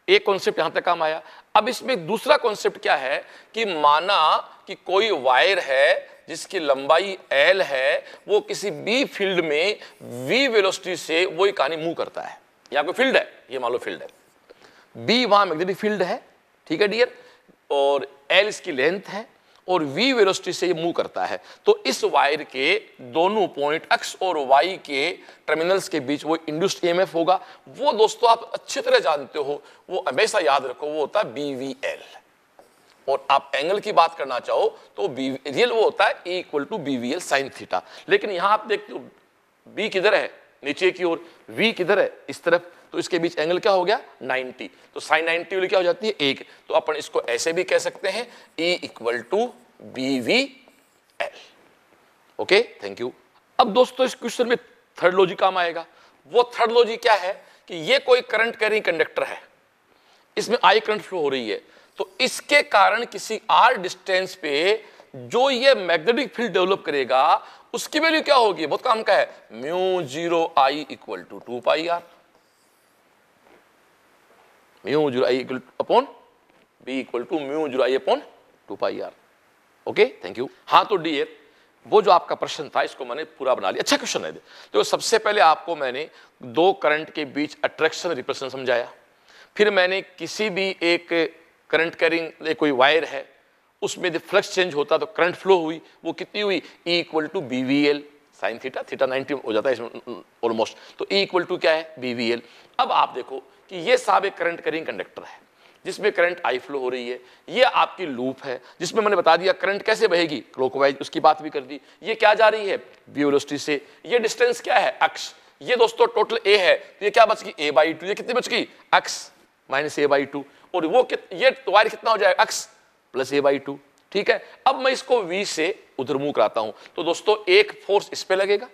एक कॉन्सेप्ट यहां तक काम आया अब इसमें दूसरा कॉन्सेप्ट क्या है कि माना कि कोई वायर है जिसकी लंबाई एल है वो किसी बी फील्ड में वी वेलोसिटी से एक कहानी मूव करता है यहां कोई फील्ड है ये मान लो फील्ड है बी वहां मैग्नेटिक फील्ड है ठीक है डियर और एल इसकी लेंथ है और वी वेलोसिटी से ये मूव करता है तो इस वायर के दोनों पॉइंट एक्स और वाई के टर्मिनल्स के बीच वो इंड्यूस्ड ईएमएफ e होगा वो दोस्तों आप अच्छी तरह जानते हो वो हमेशा याद रखो वो होता है बीवीएल और आप एंगल की बात करना चाहो तो बी रियल वो होता है a equal to B V L sine theta लेकिन यहां आप देखते हो बी किधर है नीचे की ओर वी किधर है इस तरफ तो इसके बीच एंगल क्या हो गया 90 तो साइन 90 वाली क्या हो जाती है एक तो अपन इसको ऐसे भी कह सकते हैं E equal to B we l okay thank you अब दोस्तों इस क्वेश्चन में थर्ड लॉजी काम आएगा वो थर्ड लॉजी क्या है कि ये कोई करंट कैरिंग कंडक्टर है इसमें आई करंट फ्लो हो रही है तो इसके कारण किसी आर डिस्टेंस पे जो ये मैग्नेटिक फील्ड डेवलप करेगा उसकी वैल्यू क्या होगी बहुत काम का है mu zero I equal to two pi R mu zero I equal upon B equal to mu zero I upon two pi R okay thank you हाँ तो डी ए वो जो आपका प्रश्न था इसको मैंने पूरा बना लिया अच्छा क्वेश्चन है दे तो सबसे पहले आपको मैंने दो करंट के बीच अट्रैक्शन रिप्रेजेंट समझाया फिर मैंने किसी भी एक करंट कैरिंग कोई वायर है उसमें यदि फ्लक्स चेंज होता तो करंट फ्लो हुई वो कितनी हुई E equal to B V L sine theta theta ninety हो जाता है इसमें ऑलमोस्ट तो ई इक्वल टू क्या है बी वी एल अब आप देखो कि ये साहब एक करंट करिंग कंडक्टर है जिसमें करंट आई फ्लो हो रही है ये आपकी लूप है जिसमें मैंने बता दिया करंट कैसे बहेगी क्लोकवाइज उसकी बात भी कर दी ये क्या जा रही है ब्यूरोस्टी से ये डिस्टेंस क्या है अक्स ये दोस्तों टोटल ए है तो ये क्या बच गई ए बाई टू ये कितनी बच गई x minus A by two और वो कित, ये वायर कितना हो जाएगा x plus A by two ठीक है अब मैं इसको वी से उधर मुंह कराता हूं तो दोस्तों एक फोर्स इस पर लगेगा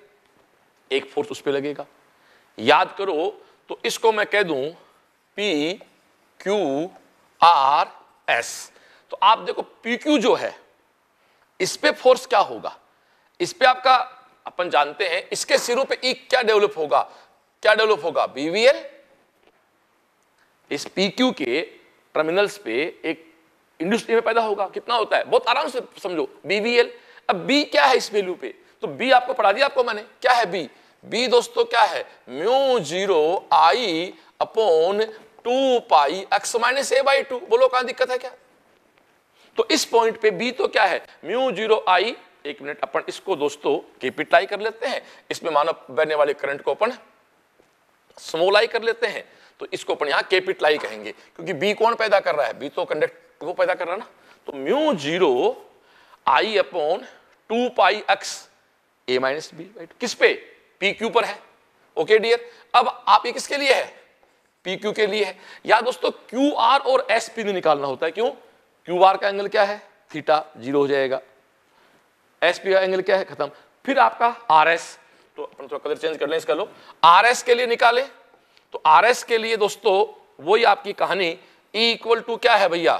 एक फोर्स उस पर लगेगा याद करो तो इसको मैं कह दूं पी क्यू आर एस तो आप देखो पी क्यू जो है इस पे फोर्स क्या होगा इस पे आपका अपन जानते हैं इसके सिरों पे ई e क्या डेवलप होगा क्या डेवलप होगा बीवीएल इस पी क्यू के टर्मिनल्स पे एक इंडस्ट्री में पैदा होगा कितना होता है बहुत आराम से समझो बीवीएल अब बी क्या है इस वैल्यू पे तो बी आपको पढ़ा दिया आपको मैंने क्या है बी बी दोस्तों क्या है mu zero I upon two pi x minus A by two बोलो कहां दिक्कत है क्या तो इस पॉइंट पे बी तो क्या है म्यू जीरो आई एक मिनट अपन इसको दोस्तों कैपिटलाइ कर लेते हैं इसमें मानव बहने वाले करंट को अपन आई कर लेते हैं तो इसको अपन यहाँ कैपिटलाई कहेंगे क्योंकि बी कौन पैदा कर रहा है बी तो कंडक्ट वो पैदा कर रहा है ना तो mu zero I upon two pi x A minus B किस पे पी क्यू पर है ओके okay, डियर अब आप ये किसके लिए है पी क्यू के लिए है या दोस्तों क्यू आर और एस पी निकालना होता है क्यों क्यू आर का एंगल क्या है थीटा जीरो हो जाएगा एस पी का एंगल क्या है खत्म फिर आपका आर एस तो अपन थोड़ा कलर चेंज कर लें इसका लो आर एस के लिए निकालें तो आर एस के लिए दोस्तों वही आपकी कहानी इक्वल टू क्या है भैया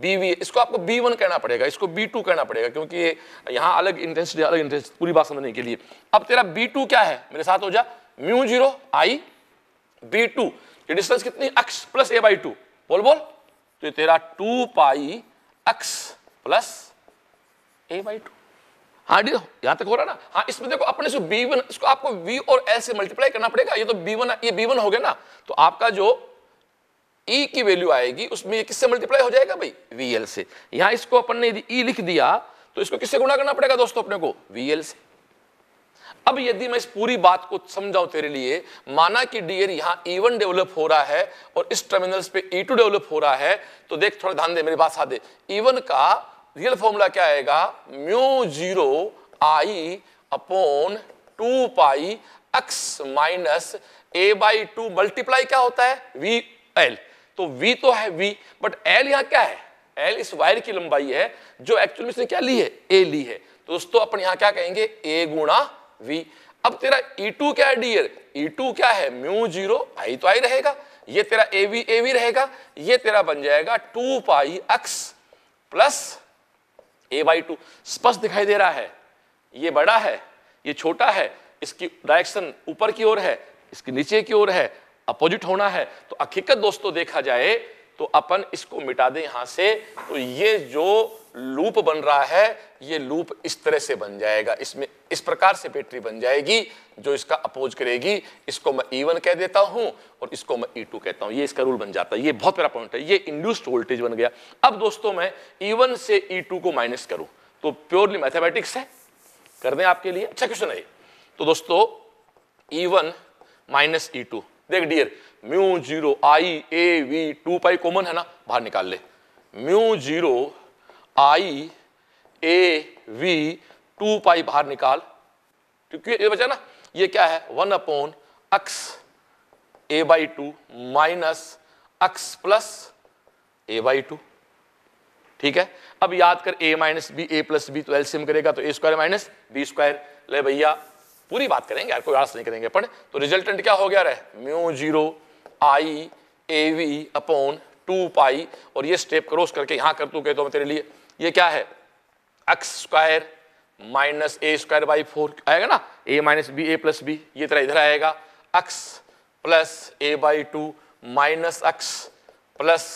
बी वी इसको आपको बी वन कहना पड़ेगा इसको बी टू कहना पड़ेगा क्योंकि ये यहां अलग इंटेंसिटी अलग इंटेंसिटी पूरी बात समझने के लिए अब तेरा बी टू क्या है मेरे साथ हो जा mu zero I B two ये डिस्टेंस कितनी x plus A by two बोल बोल तो ये तेरा two pi x plus A by two हाँ डी यहां तक हो रहा है ना हाँ इसमें देखो अपने से बी वन इसको आपको वी और एल से मल्टीप्लाई करना पड़ेगा ये तो बी वन ये बी वन हो गया ना तो आपका जो ई e की वैल्यू आएगी उसमें ये किससे मल्टीप्लाई हो जाएगा भाई वी एल से यहां इसको अपन ने यदि ई e लिख दिया तो इसको किससे गुणा करना पड़ेगा दोस्तों अपने को वी एल से अब यदि मैं इस पूरी बात को समझाऊं तेरे लिए माना कि डियर यहां ई वन डेवलप हो रहा है और इस टर्मिनल्स पे ई टू डेवलप हो रहा है तो देख थोड़ा ध्यान दे मेरी बात साधे ई वन का रियल फॉर्मूला क्या आएगा mu zero I upon two pi x minus A by two multiply क्या होता है वी एल तो वी तो है वी बट एल यहां क्या है एल इस वायर की लंबाई है जो एक्चुअली इसने क्या ली है ए ली है तो दोस्तों अपन यहां क्या कहेंगे ए गुणा v अब तेरा E2 क्या है dear E2 क्या है म्यू जीरो आई तो आई रहेगा ये तेरा ए वी ए वी रहेगा ये तेरा बन जाएगा two pi x plus A by two स्पष्ट दिखाई दे रहा है ये बड़ा है ये छोटा है इसकी डायरेक्शन ऊपर की ओर है इसकी नीचे की ओर है अपोजिट होना है तो हकीकत दोस्तों देखा जाए तो अपन इसको मिटा दें यहां से तो ये जो लूप बन रहा है ये लूप इस तरह से बन जाएगा इसमें इस प्रकार से बैटरी बन जाएगी जो इसका अपोज करेगी इसको मैं ई e वन कह देता हूं और इसको मैं ई e टू कहता हूं ये इसका रूल बन जाता है ये बहुत बड़ा पॉइंट है ये इंड्यूस्ड वोल्टेज बन गया अब दोस्तों मैं ई e वन से ई टू को माइनस करूं तो प्योरली मैथमेटिक्स है कर दें आपके लिए अच्छा क्वेश्चन है तो दोस्तों E one minus E two देख dear mu zero I A V two pi common है ना बाहर निकाल ले mu zero I A V two pi बाहर निकाल क्योंकि ये बचा ना ये क्या है one upon x A by two minus x plus A by two ठीक है अब याद कर A minus B A plus B तो एलसीएम करेगा तो A square minus B square ले भैया पूरी बात करेंगे यार कोई आस नहीं करेंगे पर तो रिजल्टेंट क्या हो गया रे mu zero I A V upon two pi और ये स्टेप क्रॉस करके यहां कर तू तो मैं तेरे लिए ये क्या है x square minus A square by four आएगा ना A minus B A plus B ये तरह इधर आएगा x plus A by two minus x plus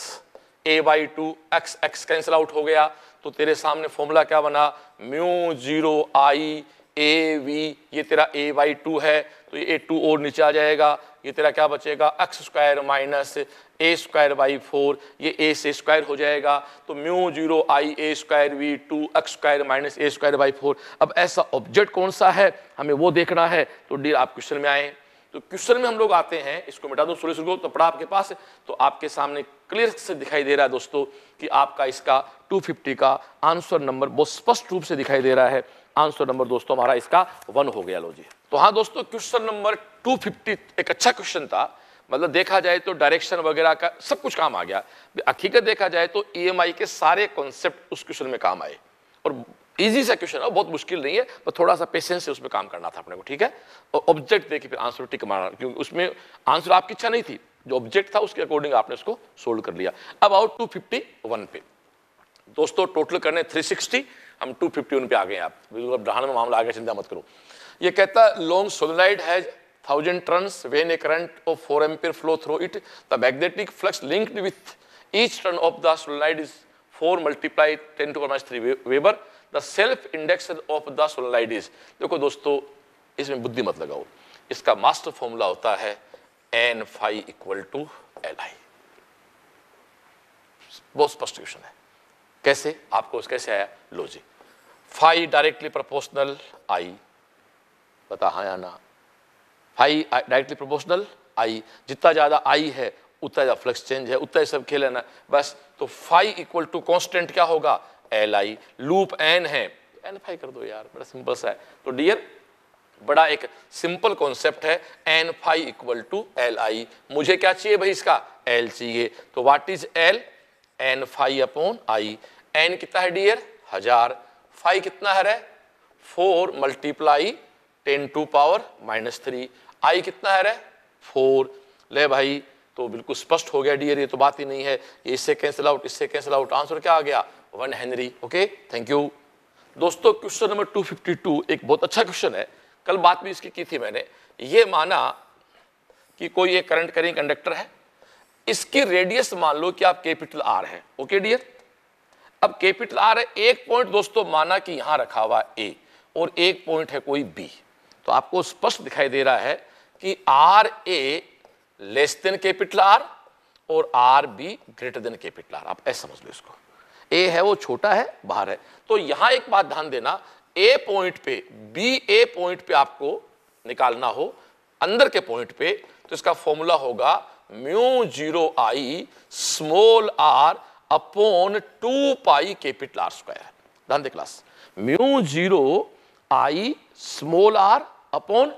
A by two x x cancel out हो गया तो तेरे सामने फॉर्मूला क्या बना mu zero I A V ये तेरा ए बाई टू है तो ये ए टू और नीचे आ जाएगा ये तेरा क्या बचेगा x square minus A square by four ये ए से स्क्वायर हो जाएगा तो mu zero I A square V two x square minus A square by four अब ऐसा ऑब्जेक्ट कौन सा है हमें वो देखना है तो डी आप क्वेश्चन में आए तो क्वेश्चन में हम लोग आते हैं इसको मिटा दो सूर्य सूर्य तो पड़ा आपके पास तो आपके सामने क्लियर से दिखाई दे रहा है दोस्तों कि आपका इसका 250 का आंसर नंबर बहुत स्पष्ट रूप से दिखाई दे रहा है आंसर नंबर दोस्तों हमारा इसका वन हो गया लो जी तो हाँ दोस्तों क्वेश्चन नंबर 250 एक अच्छा क्वेश्चन था मतलब देखा जाए तो डायरेक्शन वगैरह का सब कुछ काम आ गया हकीकत देखा जाए तो ई e के सारे कॉन्सेप्ट उस क्वेश्चन में काम आए और इजी सा क्वेश्चन है बहुत मुश्किल नहीं है पर थोड़ा सा पेशेंस से उसमें काम करना था अपने को ठीक है और ऑब्जेक्ट देखिए फिर आंसर टिक मारना क्योंकि उसमें आंसर आपकी इच्छा नहीं थी जो ऑब्जेक्ट था उसके अकॉर्डिंग आपने उसको सोल्व कर लिया अब आउट टू पे दोस्तों टोटल करने थ्री सिक्सटी हम टू फिफ्टी वन पे आ गए आप बिल्कुल अब डहान में मामला आगे चिंता मत करो ये कहता long solenoid has thousand turns when a current of 4 ampere flow through it, the magnetic flux linked with each turn of the solenoid is 4 multiplied 10 to minus 3 weber the self index of the solenoid is देखो दोस्तों इसमें बुद्धि मत लगाओ इसका master formula होता है N phi equal to L I बहुत स्पष्ट क्वेश्चन है कैसे आपको कैसे आया लो जी फाइव डायरेक्टली प्रोपोर्शनल आई बता हाँ या ना हाई डायरेक्टली प्रोपोर्शनल आई जितना ज़्यादा आई है उतना ज़्यादा फ्लक्स चेंज है उतना ही सब खेल है ना बस तो फाइव इक्वल टू कॉन्स्टेंट क्या होगा एल आई लूप एन है एन फाई कर दो यार बड़ा सिंपल सा है तो डियर बड़ा एक सिंपल कॉन्सेप्ट है N phi equal to L I मुझे क्या चाहिए भाई इसका एल चाहिए तो what is L N phi upon I N कितना है डियर हजार फाइव कितना है रे four multiply ten to power minus three I कितना है रे फोर ले भाई तो बिल्कुल स्पष्ट हो गया डियर e, ये तो बात ही नहीं है ये इससे कैंसिल आउट इससे कैंसिल आउट आंसर क्या आ गया one henry okay thank you दोस्तों क्वेश्चन नंबर 252 एक बहुत अच्छा क्वेश्चन है कल बात भी इसकी की थी मैंने ये माना कि कोई एक करंट करें कंडक्टर है इसकी रेडियस मान लो कि आप कैपिटल आर है ओके डियर अब कैपिटल आर है एक पॉइंट दोस्तों माना कि यहां रखा हुआ ए और एक पॉइंट है कोई बी तो आपको स्पष्ट दिखाई दे रहा है कि R A less than capital R और R B greater than capital R आप ऐसा समझ लो इसको ए है वो छोटा है बाहर है तो यहां एक बात ध्यान देना ए पॉइंट पे बी ए पॉइंट पे आपको निकालना हो अंदर के पॉइंट पे तो इसका फॉर्मूला होगा mu zero I small R upon two pi capital R square ध्यान दे class mu zero I small R upon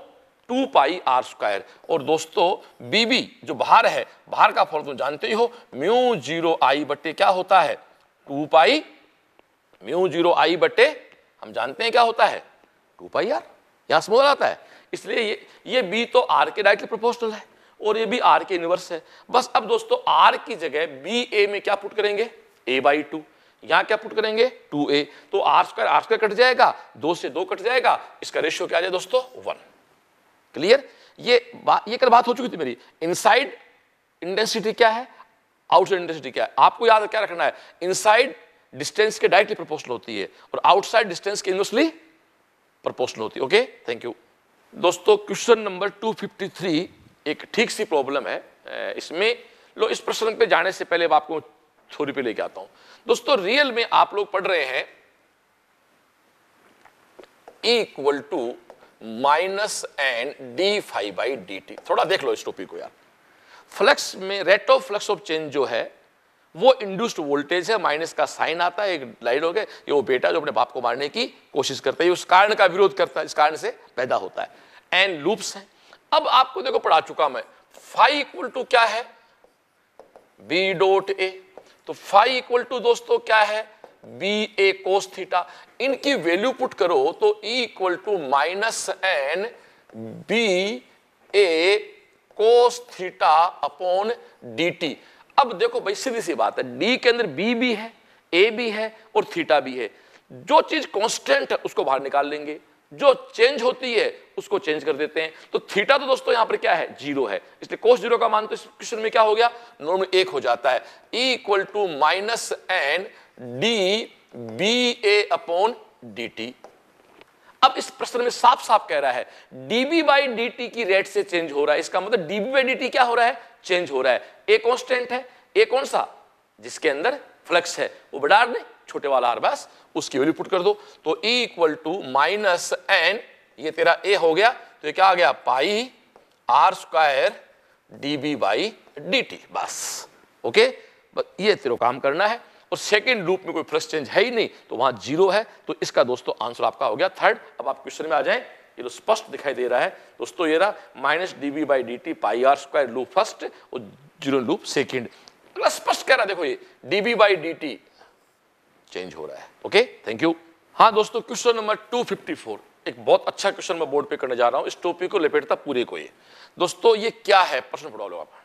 two pi R square और दोस्तों बीबी जो बाहर है बाहर का फॉर्म तुम जानते ही हो म्यू जीरो आई बट्टे क्या होता है two pi mu zero I बट्टे हम जानते हैं क्या होता है टू पाई आर यहां समझ आता है इसलिए ये ये बी तो आर के डायरेक्टली प्रोपोर्शनल है और ये भी आर के इनवर्स है बस अब दोस्तों आर की जगह बी ए में क्या पुट करेंगे ए बाई टू यहां क्या पुट करेंगे टू ए तो R square R square cut जाएगा दो से दो कट जाएगा इसका रेशियो क्या आ जाए दोस्तों वन क्लियर ये बात ये कल बात हो चुकी थी मेरी इनसाइड इंटेंसिटी क्या है आउटसाइड इंटेंसिटी क्या है आपको याद क्या रखना है इनसाइड डिस्टेंस के डायरेक्टली प्रपोर्शनल होती है और आउटसाइड डिस्टेंस के इनवर्सली प्रपोर्शनल होती है ओके थैंक यू दोस्तों क्वेश्चन नंबर 253 एक ठीक सी प्रॉब्लम है इसमें लो इस प्रश्न पे जाने से पहले आपको छोरी पे लेके आता हूं दोस्तों रियल में आप लोग पढ़ रहे हैं equal to minus N D phi by D T थोड़ा देख लो इस टॉपिक को यार फ्लक्स में rate of flux of change जो है वो इंड्यूस्ड वोल्टेज है माइनस का साइन आता है एक लाइन हो गया ये वो बेटा जो अपने बाप को मारने की कोशिश करता है उस कारण का विरोध करता है इस कारण से पैदा होता है एन लूप्स है अब आपको देखो पढ़ा चुका मैं फाइव इक्वल टू क्या है बी डॉट ए तो फाइव इक्वल टू दोस्तों क्या है बी ए कोस थीटा इनकी वैल्यू पुट करो तो ई equal to minus N B A cos theta upon D T अब देखो भाई सीधी सी बात है डी के अंदर बी भी है ए भी है और थीटा भी है जो चीज कांस्टेंट है उसको बाहर निकाल लेंगे जो चेंज होती है उसको चेंज कर देते हैं तो थीटा तो दोस्तों यहां पर क्या है जीरो है इसलिए कोस जीरो का मान तो इस क्वेश्चन में क्या हो गया नॉर्मल एक हो जाता है equal to minus N D B A upon D T अब इस प्रश्न में साफ साफ कह रहा है डीबी बाई डी टी की रेट से चेंज हो रहा है इसका मतलब डीबी बाई डी टी क्या हो रहा है चेंज हो रहा है ए कॉन्स्टेंट है ए कौन सा जिसके अंदर फ्लक्स है वो बढ़ा दे छोटे वाला आरबास उसकी वैल्यू पुट कर दो तो ई इक्वल टू माइनस एन ये तेरा ए हो गया तो ये क्या आ गया pi R square D B by D T बस ओके बस ये तेरे काम करना है और सेकेंड लूप में कोई फ्रेश चेंज है ही नहीं तो वहां जीरो है तो इसका दोस्तों आंसर आपका हो गया थर्ड अब आप क्वेश्चन में आ जाए ये तो स्पष्ट दिखाई दे रहा है दोस्तों ये रहा minus D B by D T pi R square loop first और जीरो लूप सेकेंड स्पष्ट कह रहा देखो ये DB by D T change हो रहा है ओके थैंक यू हाँ दोस्तों क्वेश्चन नंबर 254 एक बहुत अच्छा क्वेश्चन मैं बोर्ड पे करने जा रहा हूं इस टॉपिक को लपेटता पूरे को ये दोस्तों ये क्या है प्रश्न पढ़ा लो आप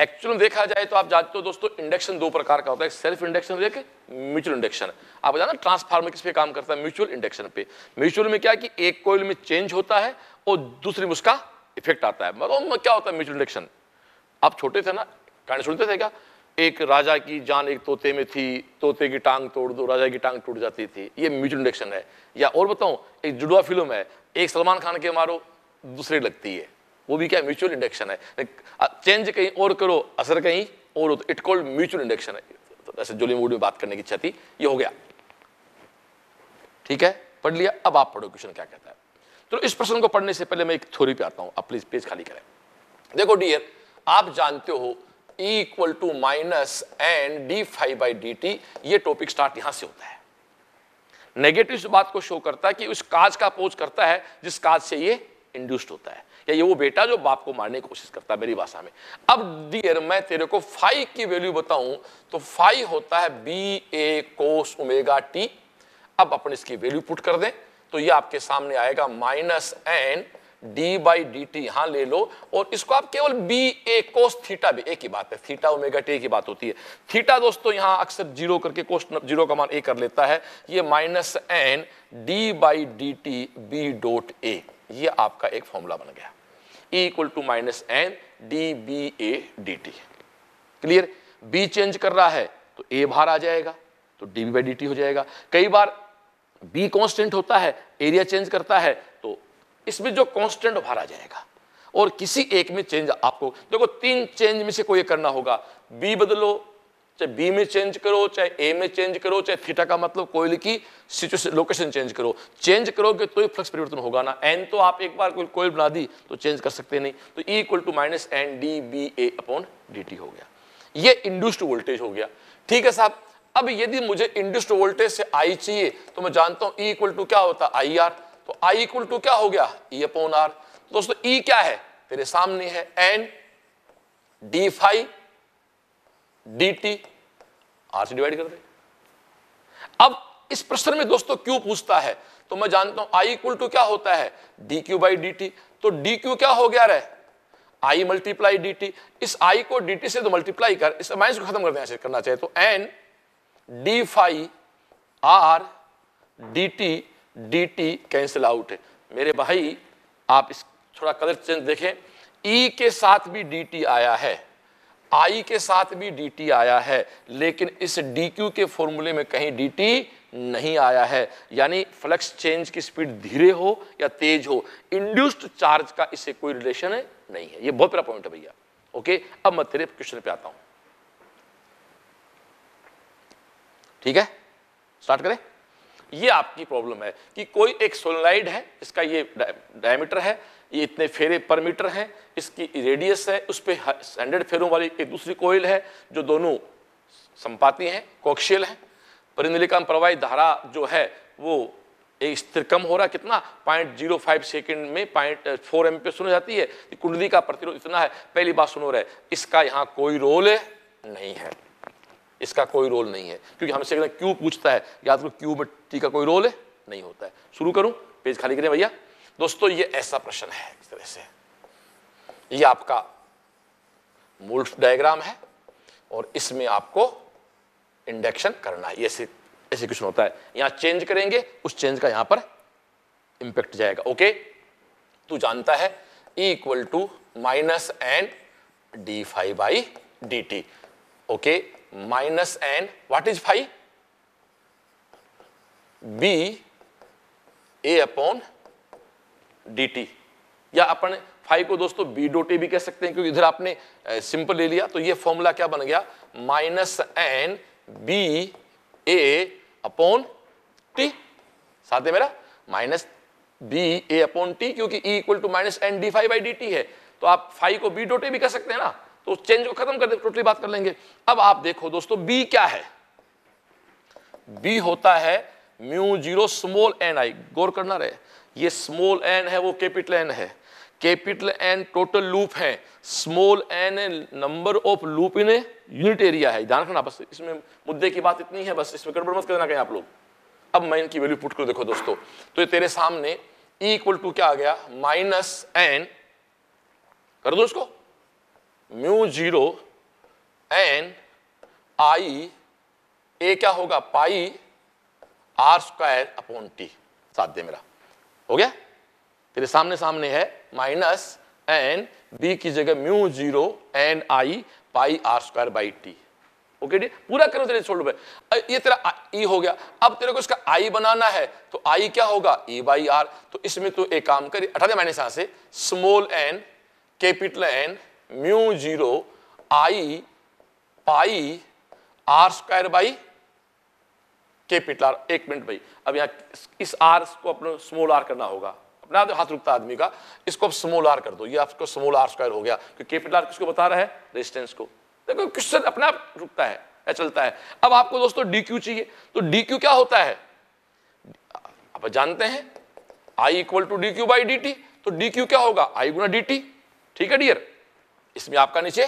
एक्चुअल देखा जाए तो आप जानते हो दोस्तों इंडक्शन दो प्रकार का होता है सेल्फ इंडक्शन और एक म्यूचुअल इंडक्शन आप जाना ट्रांसफार्मर किस पे काम करता है म्यूचुअल इंडक्शन पे म्यूचुअल में क्या है कि एक कोयल में चेंज होता है और दूसरी में उसका इफेक्ट आता है मतलब क्या होता है म्यूचुअल इंडक्शन आप छोटे थे ना कहानी सुनते थे क्या एक राजा की जान एक तोते में थी तोते की टांग तोड़ दो राजा की टांग टूट जाती थी ये म्यूचुअल इंडक्शन है या और बताओ एक जुड़वा फिल्म है एक सलमान खान के मारो दूसरी लगती है वो भी क्या म्यूचुअल इंडक्शन है चेंज कहीं और करो असर कहीं और इट कॉल्ड म्यूचुअल इंडक्शन है तो ऐसे मूड में बात करने की इच्छा थी ये हो गया ठीक है पढ़ लिया अब आप पढ़ो क्वेश्चन क्या कहता है तो इस प्रश्न को पढ़ने से पहले मैं एक थ्योरी पे आता हूं आप प्लीज पेज खाली करें देखो डियर आप जानते हो equal to minus N D phi by D T ये टॉपिक स्टार्ट यहां से होता है नेगेटिव बात को शो करता है कि उस काज का अपोज करता है जिस काज से ये इंड्यूस्ड होता है या ये वो बेटा जो बाप को मारने की कोशिश करता है मेरी भाषा में अब डियर मैं तेरे को फाइव की वैल्यू बताऊं तो फाइव होता है बी ए कोस उमेगा टी अब अपन इसकी वैल्यू पुट कर दें तो ये आपके सामने आएगा minus N D by D T यहां ले लो और इसको आप केवल बी ए कोस थीटा भी एक ही बात है थीटा ओमेगा टी की बात होती है थीटा दोस्तों यहां अक्सर जीरो करके कोस जीरो का मान ए कर लेता है ये minus N D by D T B dot A ये आपका एक फॉर्मूला बन गया E equal to minus N D B A D T clear B change कर रहा है तो ए बाहर आ जाएगा तो D B by D T हो जाएगा कई बार बी कॉन्स्टेंट होता है एरिया चेंज करता है तो इसमें जो कांस्टेंट भारा जाएगा और किसी एक में चेंज आपको देखो तीन चेंज में से कोई करना होगा बी बदलो चाहे बी में चेंज करो चाहे ए में चेंज करो चाहे थीटा का मतलब कोयल की सिचुएशन लोकेशन चेंज करो चेंज करोगे तो ही फ्लक्स परिवर्तन होगा ना एन तो आप एक बार कोई कोयल बना दी तो चेंज कर सकते नहीं तो ई equal to minus N D B A upon D T हो गया ये इंड्यूस्ड वोल्टेज हो गया ठीक है साहब अब यदि मुझे इंड्यूस्ड वोल्टेज से आई चाहिए तो मैं जानता हूं ई इक्वल टू क्या होता है आई आर तो आई इक्वल टू क्या हो गया ई अपोन आर दोस्तों ई e क्या है तेरे सामने है N D phi D T R से डिवाइड कर दे अब इस प्रश्न में दोस्तों क्यों पूछता है तो मैं जानता हूं आई इक्वल टू क्या होता है D Q by D T तो डी क्यू क्या हो गया रे आई मल्टीप्लाई डी टी इस आई को डी टी से तो मल्टीप्लाई कर इस माइनस को खत्म कर देना करना चाहिए तो N D phi R D T D T cancel out है मेरे भाई आप इस थोड़ा कलर चेंज देखें ई e के साथ भी डी टी आया है आई के साथ भी डी टी आया है लेकिन इस डी क्यू के फॉर्मूले में कहीं डी टी नहीं आया है यानी फ्लक्स चेंज की स्पीड धीरे हो या तेज हो इंड्यूस्ड चार्ज का इससे कोई रिलेशन है नहीं है ये बहुत बड़ा पॉइंट है भैया ओके अब मैं तेरे क्वेश्चन पे आता हूं ठीक है स्टार्ट करें ये आपकी प्रॉब्लम है कि कोई एक सोलनाइड है इसका ये डायमीटर है ये इतने फेरे पर मीटर हैं इसकी रेडियस है उस पर हंड्रेड फेरों वाली एक दूसरी कोयल है जो दोनों संपाती हैं कोक्शियल हैं परिनिलिकाम प्रवाही धारा जो है वो एक स्थिर कम हो रहा कितना पॉइंट जीरो फाइव सेकेंड में पॉइंट फोर एम पे सुन जाती है कुंडली का प्रतिरोध इतना है पहली बात सुनो रहे इसका यहाँ कोई रोल है? नहीं है इसका कोई रोल नहीं है क्योंकि हमसे क्यों पूछता है याद तो क्यू में टी का कोई रोल है नहीं होता है शुरू करूं पेज खाली करें भैया दोस्तों ये ऐसा प्रश्न है इस तरह से ये आपका मूल डायग्राम है और इसमें आपको इंडक्शन करना है ऐसे ऐसे क्वेश्चन होता है यहां चेंज करेंगे उस चेंज का यहां पर इंपैक्ट जाएगा ओके तू जानता है equal to minus N D phi by D T okay minus N what is phi B A upon D या अपन फाइव को दोस्तों बी डोट भी कह सकते हैं क्योंकि इधर आपने सिंपल ले लिया तो ये फॉर्मूला क्या बन गया minus N B A upon T साथ है मेरा minus B A upon T क्योंकि E equal to minus N D phi by D T है तो आप फाइव को बी डोट भी कह सकते हैं ना तो उस चेंज को खत्म कर दे टोटली बात कर लेंगे अब आप देखो दोस्तों बी क्या है बी होता है mu zero small N I गौर करना रहे ये स्मॉल एन है वो कैपिटल एन है कैपिटल एन टोटल लूप है small N number of loop in unit area है ध्यान रखना बस इसमें मुद्दे की बात इतनी है बस इसमें गड़बड़ मत करना कहीं आप लोग अब मैं इनकी वैल्यू पुट कर देखो दोस्तों तो ये तेरे सामने इक्वल e टू क्या आ गया माइनस एन कर दो इसको mu zero N I A क्या होगा pi R square upon T साथ दे मेरा हो गया तेरे सामने सामने है माइनस एन बी की जगह mu zero N I pi R square by T okay D पूरा करो तेरे सोल्व पे ये तेरा ई e हो गया अब तेरे को इसका आई बनाना है तो आई क्या होगा ई बाई आर तो इसमें तो एक काम करे अठारह माइनस यहां से small N capital N mu zero I pi R square by capital R एक मिनट भाई अब यहाँ इस आर को अपने स्मॉल आर करना होगा अपना तो हाथ रुकता आदमी का इसको आप स्मॉल आर कर दो ये आपको स्मॉल आर स्क्वायर हो गया क्योंकि कैपिटल आर किसको बता रहा है रेजिस्टेंस को देखो क्वेश्चन अपने आप रुकता है या चलता है अब आपको दोस्तों डी क्यू चाहिए तो डी क्यू क्या होता है आप जानते हैं I equal to D Q by D T तो डी क्यू क्या होगा आई गुना डी टी ठीक है डियर इसमें आपका नीचे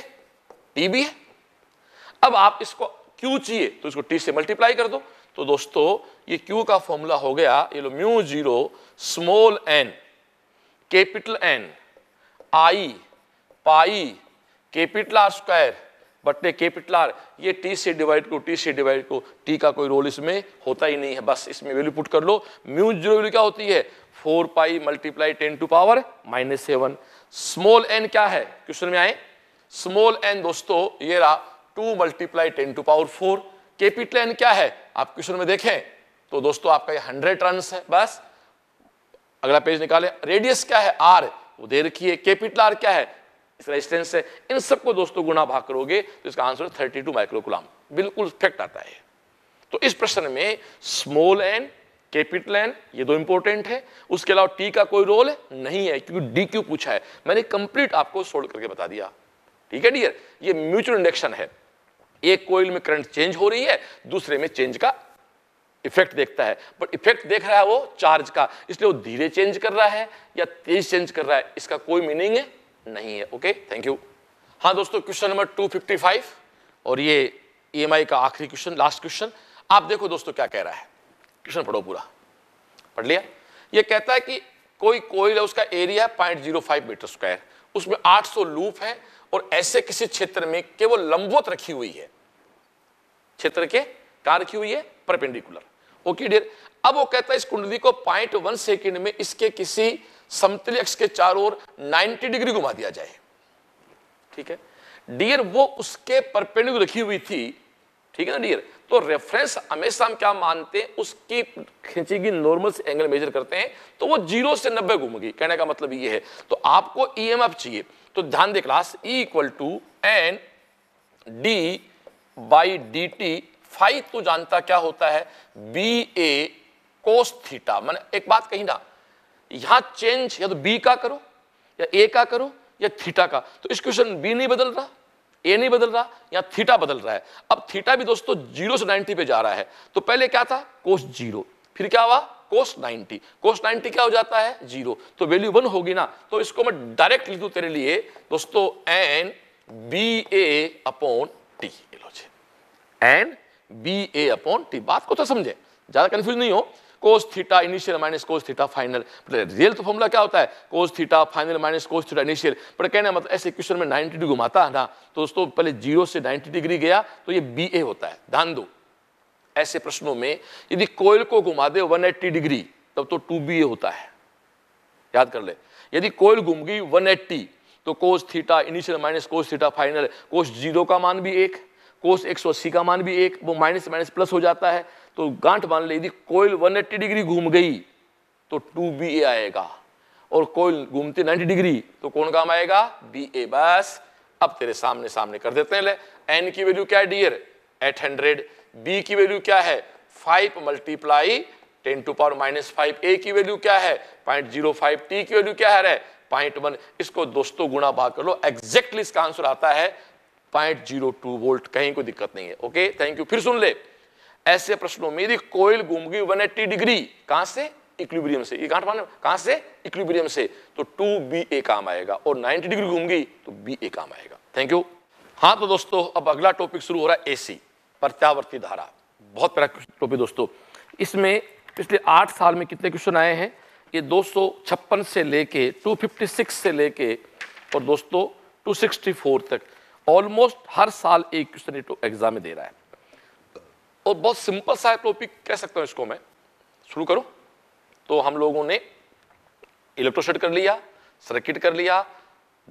टी भी है अब आप इसको क्यू चाहिए तो इसको टी से मल्टीप्लाई कर दो तो दोस्तों ये Q का फॉर्मूला हो गया ये लो mu zero small N capital N I pi capital R square बटे कैपिटल आर ये टी से डिवाइड को T से डिवाइड को T का कोई रोल इसमें होता ही नहीं है बस इसमें वैल्यू पुट कर लो म्यू जीरो वैल्यू क्या होती है four pi multiply ten to power minus seven small N क्या है क्वेश्चन में आए स्मॉल एन दोस्तों ये रहा two multiply ten to power four capital N क्या है आप क्वेश्चन में देखें तो दोस्तों आपका ये हंड्रेड रन है बस अगला पेज निकाले रेडियस क्या है आर वो दे रखी है कैपिटल आर क्या है इस रेजिस्टेंस है इन सबको दोस्तों गुणा भाग करोगे तो इसका आंसर थर्टी टू माइक्रोकुलाम बिल्कुल फैक्ट आता है तो इस प्रश्न में स्मॉल एन कैपिटल एन ये दो इंपॉर्टेंट है उसके अलावा टी का कोई रोल नहीं है क्योंकि डी क्यू पूछा है मैंने कंप्लीट आपको सोल्व करके बता दिया ठीक है डियर ये म्यूचुअल इंडक्शन है एक कोयल में करंट चेंज हो रही है दूसरे में चेंज का इफेक्ट देखता है पर इफेक्ट देख रहा है वो चार्ज का इसलिए वो धीरे चेंज कर रहा है या तेज चेंज कर रहा है इसका कोई मीनिंग है नहीं है ओके थैंक यू हाँ दोस्तों क्वेश्चन नंबर 255 और ये ईएमआई e का आखिरी क्वेश्चन लास्ट क्वेश्चन आप देखो दोस्तों क्या कह रहा है क्वेश्चन पढ़ो पूरा पढ़ लिया ये कहता है कि कोई कोयल है उसका area point zero five metre square उसमें 800 लूप है और ऐसे किसी क्षेत्र में केवल लंबवत रखी हुई है क्षेत्र के कहा रखी हुई है परपेंडिकुलर ओके डियर अब वो कहता है इस कुंडली को पॉइंट वन सेकेंड में इसके किसी समतल अक्ष के चारों ओर 90 डिग्री घुमा दिया जाए ठीक है डियर वो उसके परपेंडिकुलर रखी हुई थी ठीक है ना डियर तो रेफरेंस हमेशा हम क्या मानते हैं उसकी खींची गई नॉर्मल से एंगल मेजर करते हैं तो वो जीरो से नब्बे घूमगी कहने का मतलब ये है तो आपको ई चाहिए तो ध्यान दे class E equal to N D by D T phi तो जानता क्या होता है बी ए कोस थीटा मैंने एक बात कही ना यहां चेंज या तो बी का करो या ए का करो या थीटा का तो इस क्वेश्चन बी नहीं बदल रहा ए नहीं बदल रहा या थीटा बदल रहा है अब थीटा भी दोस्तों जीरो से नाइनटी पे जा रहा है तो पहले क्या था कोस जीरो फिर क्या हुआ कोस 90 कोस 90 क्या हो जाता है जीरो तो वैल्यू वन होगी ना तो इसको मैं डायरेक्ट लिख दू तेरे लिए दोस्तों N B A upon T N B A upon T बात को तो समझे ज्यादा कंफ्यूज नहीं हो cos theta initial minus cos theta final real तो फॉर्मूला क्या होता है cos theta final minus cos theta initial पर कहना मतलब ऐसे क्वेश्चन में 90 डिग्री घुमाता है ना तो दोस्तों पहले जीरो से 90 डिग्री गया तो ये बी ए होता है ध्यान दो ऐसे प्रश्नों में यदि कोयल को घुमा दे 180 डिग्री तब तो टू बी ए होता है याद कर ले यदि कोयल घूम गई 180 तो cos theta initial minus cos theta final cos zero का मान भी एक कोस 180 का मान भी एक वो माइनस माइनस प्लस हो जाता है तो गांठ मान ले यदि कोयल 180 डिग्री घूम गई तो टू बी ए आएगा और कोयल घूमती 90 डिग्री तो कौन काम आएगा बी ए बस अब तेरे सामने सामने कर देते हैं ले एन की वैल्यू क्या है डियर एट हंड्रेड बी की वैल्यू क्या है five multiply ten to power minus five A की वैल्यू क्या है पॉइंट जीरो फाइव टी की वैल्यू क्या है पॉइंट वन इसको दोस्तों गुणा भाग कर लो एग्जैक्टली इसका आंसर आता है पॉइंट जीरो टू वोल्ट कहीं कोई दिक्कत नहीं है ओके थैंक यू फिर सुन ले ऐसे प्रश्नों में यदि कोयल घूमगी वन एट्टी डिग्री कहां से इक्विब्रियम से ये गांठ माने कहां से इक्विब्रियम से तो टू बी ए काम आएगा और नाइनटी डिग्री घूमगी तो बी ए काम आएगा थैंक यू हाँ तो दोस्तों अब अगला टॉपिक शुरू हो रहा है एसी प्रत्यावर्ती धारा बहुत प्यारा टॉपिक दोस्तों इसमें पिछले आठ साल में कितने क्वेश्चन आए हैं ये दो से लेके 256 से लेके और दोस्तों 264 तक ऑलमोस्ट हर साल एक क्वेश्चन एग्जाम तो में दे रहा है और बहुत सिंपल सा टॉपिक कह सकता हूँ इसको मैं शुरू करूँ तो हम लोगों ने इलेक्ट्रोसेट कर लिया सर्किट कर लिया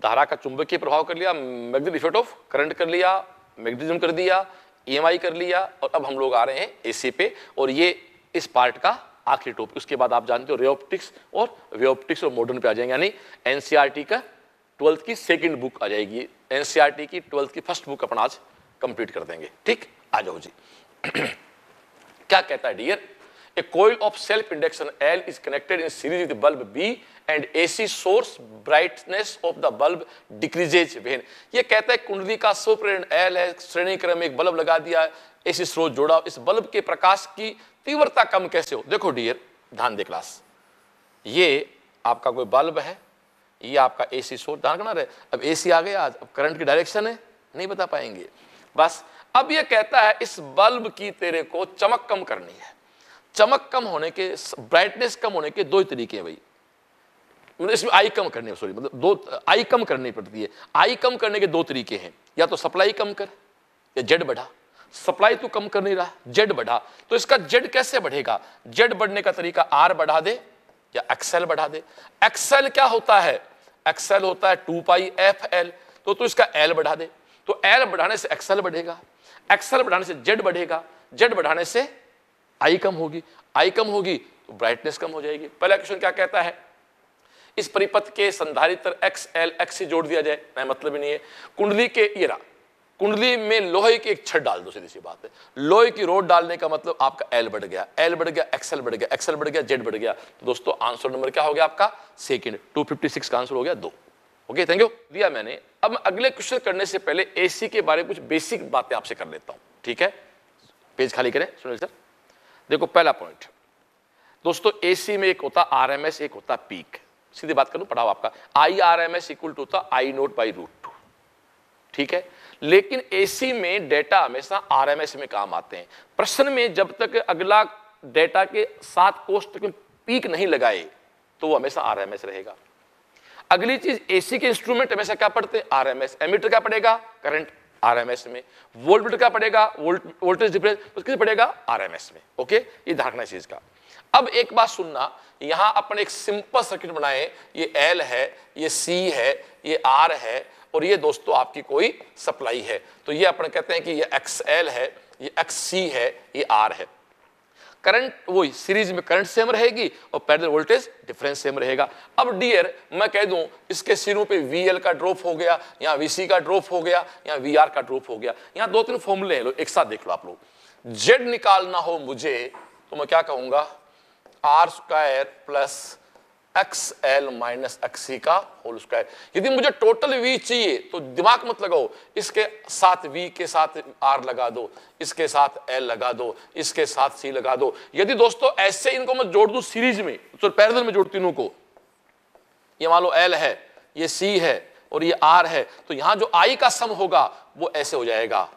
धारा का चुंबकीय प्रभाव कर लिया मैग्नेटिक इफेक्ट ऑफ करंट कर लिया मैग्नेटिज्म कर दिया ई e कर लिया और अब हम लोग आ रहे हैं ए पे और ये इस पार्ट का आखिरी टॉपिक उसके बाद आप जानते हो रेओप्टिक्स और वेओप्टिक्स और मॉडर्न पे आ जाएंगे यानी एनसीईआरटी e का ट्वेल्थ की सेकंड बुक आ जाएगी एनसीईआरटी e की ट्वेल्थ की फर्स्ट बुक अपना आज कंप्लीट कर देंगे ठीक आ जाओ जी क्या कहता है dear A coil of self-induction L is connected in series with bulb B and AC source brightness of the bulb decreases when ये कहता है कुंडली का स्वप्रेरण L है श्रेणी क्रम में एक बल्ब लगा दिया है AC स्रोत जोड़ा इस बल्ब के प्रकाश की तीव्रता कम कैसे हो देखो डियर ध्यान दे क्लास ये आपका कोई बल्ब है ये आपका एसी सोर्स ध्यान रहे अब एसी आ गया आज अब करंट की डायरेक्शन है नहीं बता पाएंगे बस अब ये कहता है इस बल्ब की तेरे को चमक कम करनी है चमक कम होने के ब्राइटनेस कम होने के दो ही तरीके हैं भाई मतलब इसमें आई कम करने सॉरी मतलब दो आई कम करनी पड़ती है आई कम करने के दो तरीके हैं या तो सप्लाई कम कर या जेड बढ़ा सप्लाई तो कम कर नहीं रहा जेड बढ़ा तो इसका जेड कैसे बढ़ेगा जेड बढ़ने का तरीका आर बढ़ा दे या एक्सएल बढ़ा दे एक्सएल क्या होता है एक्सएल होता है टू पाई एफ एल तो, तो इसका एल बढ़ा दे तो एल बढ़ाने से एक्सएल बढ़ेगा एक्सएल बढ़ाने से जेड बढ़ेगा जेड बढ़ाने से आई कम होगी आई कम होगी तो ब्राइटनेस कम हो जाएगी पहला क्वेश्चन क्या कहता है इस परिपथ के संधारित्र एक्स एल एक्स से जोड़ दिया जाए मैं मतलब ही नहीं है कुंडली के इरा कुंडली में लोहे की एक छत डाल दो सीधी सी बात है लोहे की रोड डालने का मतलब आपका एल बढ़ गया एल बढ़ गया एक्सएल बढ़ गया एक्सएल बढ़ गया जेड बढ़ गया तो दोस्तों आंसर नंबर क्या हो गया आपका सेकंड 256 का आंसर हो गया दो ओके थैंक यू दिया मैंने अब मैं अगले क्वेश्चन करने से पहले एसी के बारे में कुछ बेसिक बातें आपसे कर लेता हूं ठीक है पेज खाली करें सुनील सर देखो पहला पॉइंट दोस्तों एसी में एक होता आर एम एस एक होता पीक सीधी बात करूं पढ़ाओ आपका I R M S equal to होता I naught by root two ठीक है लेकिन एसी में डेटा हमेशा आर एम एस में काम आते हैं प्रश्न में जब तक अगला डेटा के साथ कोष्ट के पीक नहीं लगाए तो वो हमेशा आर एम एस रहेगा अगली चीज एसी के इंस्ट्रूमेंट हमेशा क्या पढ़ते हैं आर एम एस एमीटर क्या पड़ेगा करंट आरएमएस में वोल्ट मीटर का पड़ेगा वोल्ट वोल्टेज डिफरेंस तो उसके पड़ेगा आरएमएस में ओके ये धारणा चीज का अब एक बात सुनना यहां अपन एक सिंपल सर्किट बनाए ये एल है ये सी है ये आर है और ये दोस्तों आपकी कोई सप्लाई है तो ये अपन कहते हैं कि ये एक्स एल है ये एक्स सी है ये आर है करंट वो सीरीज में करंट सेम रहेगी और पैरेलल वोल्टेज डिफरेंस सेम रहेगा अब डियर मैं कह दूं इसके सिरों पे वीएल का ड्रॉप हो गया या वीसी का ड्रॉप हो गया या वीआर का ड्रॉप हो गया यहां दो तीन फॉर्मूले हैं एक साथ देख लो आप लोग जेड निकालना हो मुझे तो मैं क्या कहूंगा R square plus X L minus X C का होल स्क्वायर यदि मुझे टोटल वी चाहिए तो दिमाग मत लगाओ इसके साथ वी के साथ आर लगा दो इसके साथ एल लगा दो इसके साथ सी लगा दो यदि दोस्तों ऐसे इनको मैं जोड़ दू सीरीज में तो पैरल में जोड़ती हूं को ये मान लो एल है ये सी है और ये आर है तो यहां जो आई का सम होगा वो ऐसे हो जाएगा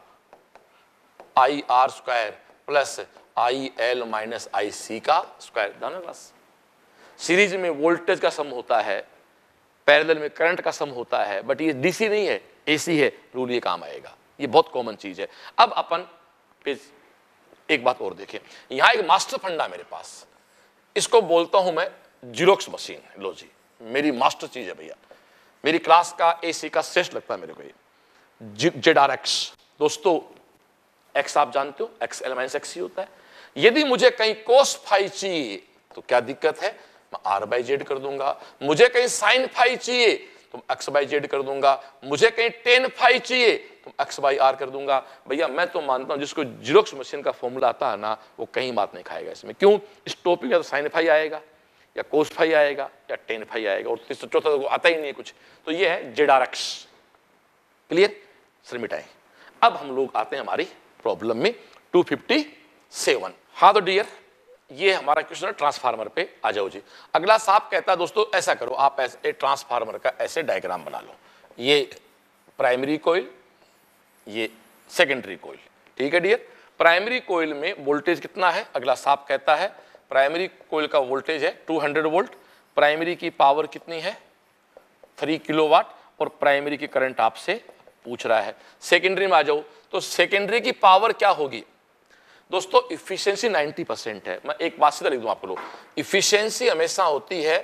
I R square plus I L minus I C का स्क्वायर धन्यवाद सीरीज में वोल्टेज का सम होता है पैरेलल में करंट का सम होता है बट ये डीसी नहीं है एसी है रूल ये काम आएगा ये बहुत कॉमन चीज है अब अपन एक बात और देखें यहां एक मास्टर फंडा मेरे पास इसको बोलता हूं मैं जीरोक्स मशीन लो जी मेरी मास्टर चीज है भैया मेरी क्लास का एसी का श्रेष्ठ लगता है मेरे को ये जेड आर एक्स दोस्तों एक्स आप जानते हो एक्स एल माइनस एक्स ही होता है यदि मुझे कहीं कोस फाइव चाहिए तो क्या दिक्कत है मैं आर बाई जेड कर दूंगा मुझे कहीं साइन फाइव चाहिए तो एक्स बाई जेड कर दूंगा मुझे कहीं टेन फाइव चाहिए तो एक्स बाई आर कर दूंगा भैया मैं तो मानता हूं जिसको जीरोक्स मशीन का फॉर्मूला आता है ना वो कहीं बात नहीं खाएगा इसमें क्यों इस टॉपिक में तो साइन फाइव आएगा या कोस फाइव आएगा या टेन फाइव आएगा और तीसरा चौथा तो आता ही नहीं है कुछ तो ये है Z R X clear sir मिटाए अब हम लोग आते हैं हमारी प्रॉब्लम में टू फिफ्टी सेवन हाँ तो डियर ये हमारा क्वेश्चन है ट्रांसफार्मर पे आ जाओ जी अगला साफ कहता है दोस्तों ऐसा करो आप ऐसे ट्रांसफार्मर का ऐसे डायग्राम बना लो ये प्राइमरी कोयल ये सेकेंडरी कोयल ठीक है डियर प्राइमरी कोयल में वोल्टेज कितना है अगला साफ कहता है प्राइमरी कोयल का वोल्टेज है 200 वोल्ट प्राइमरी की पावर कितनी है 3 किलोवाट और प्राइमरी की करंट आपसे पूछ रहा है सेकेंडरी में आ जाओ तो सेकेंडरी की पावर क्या होगी दोस्तों इफिशियंसी 90 परसेंट है मैं एक बात सीधा लिख दूं आप लोग इफिशियंसी हमेशा होती है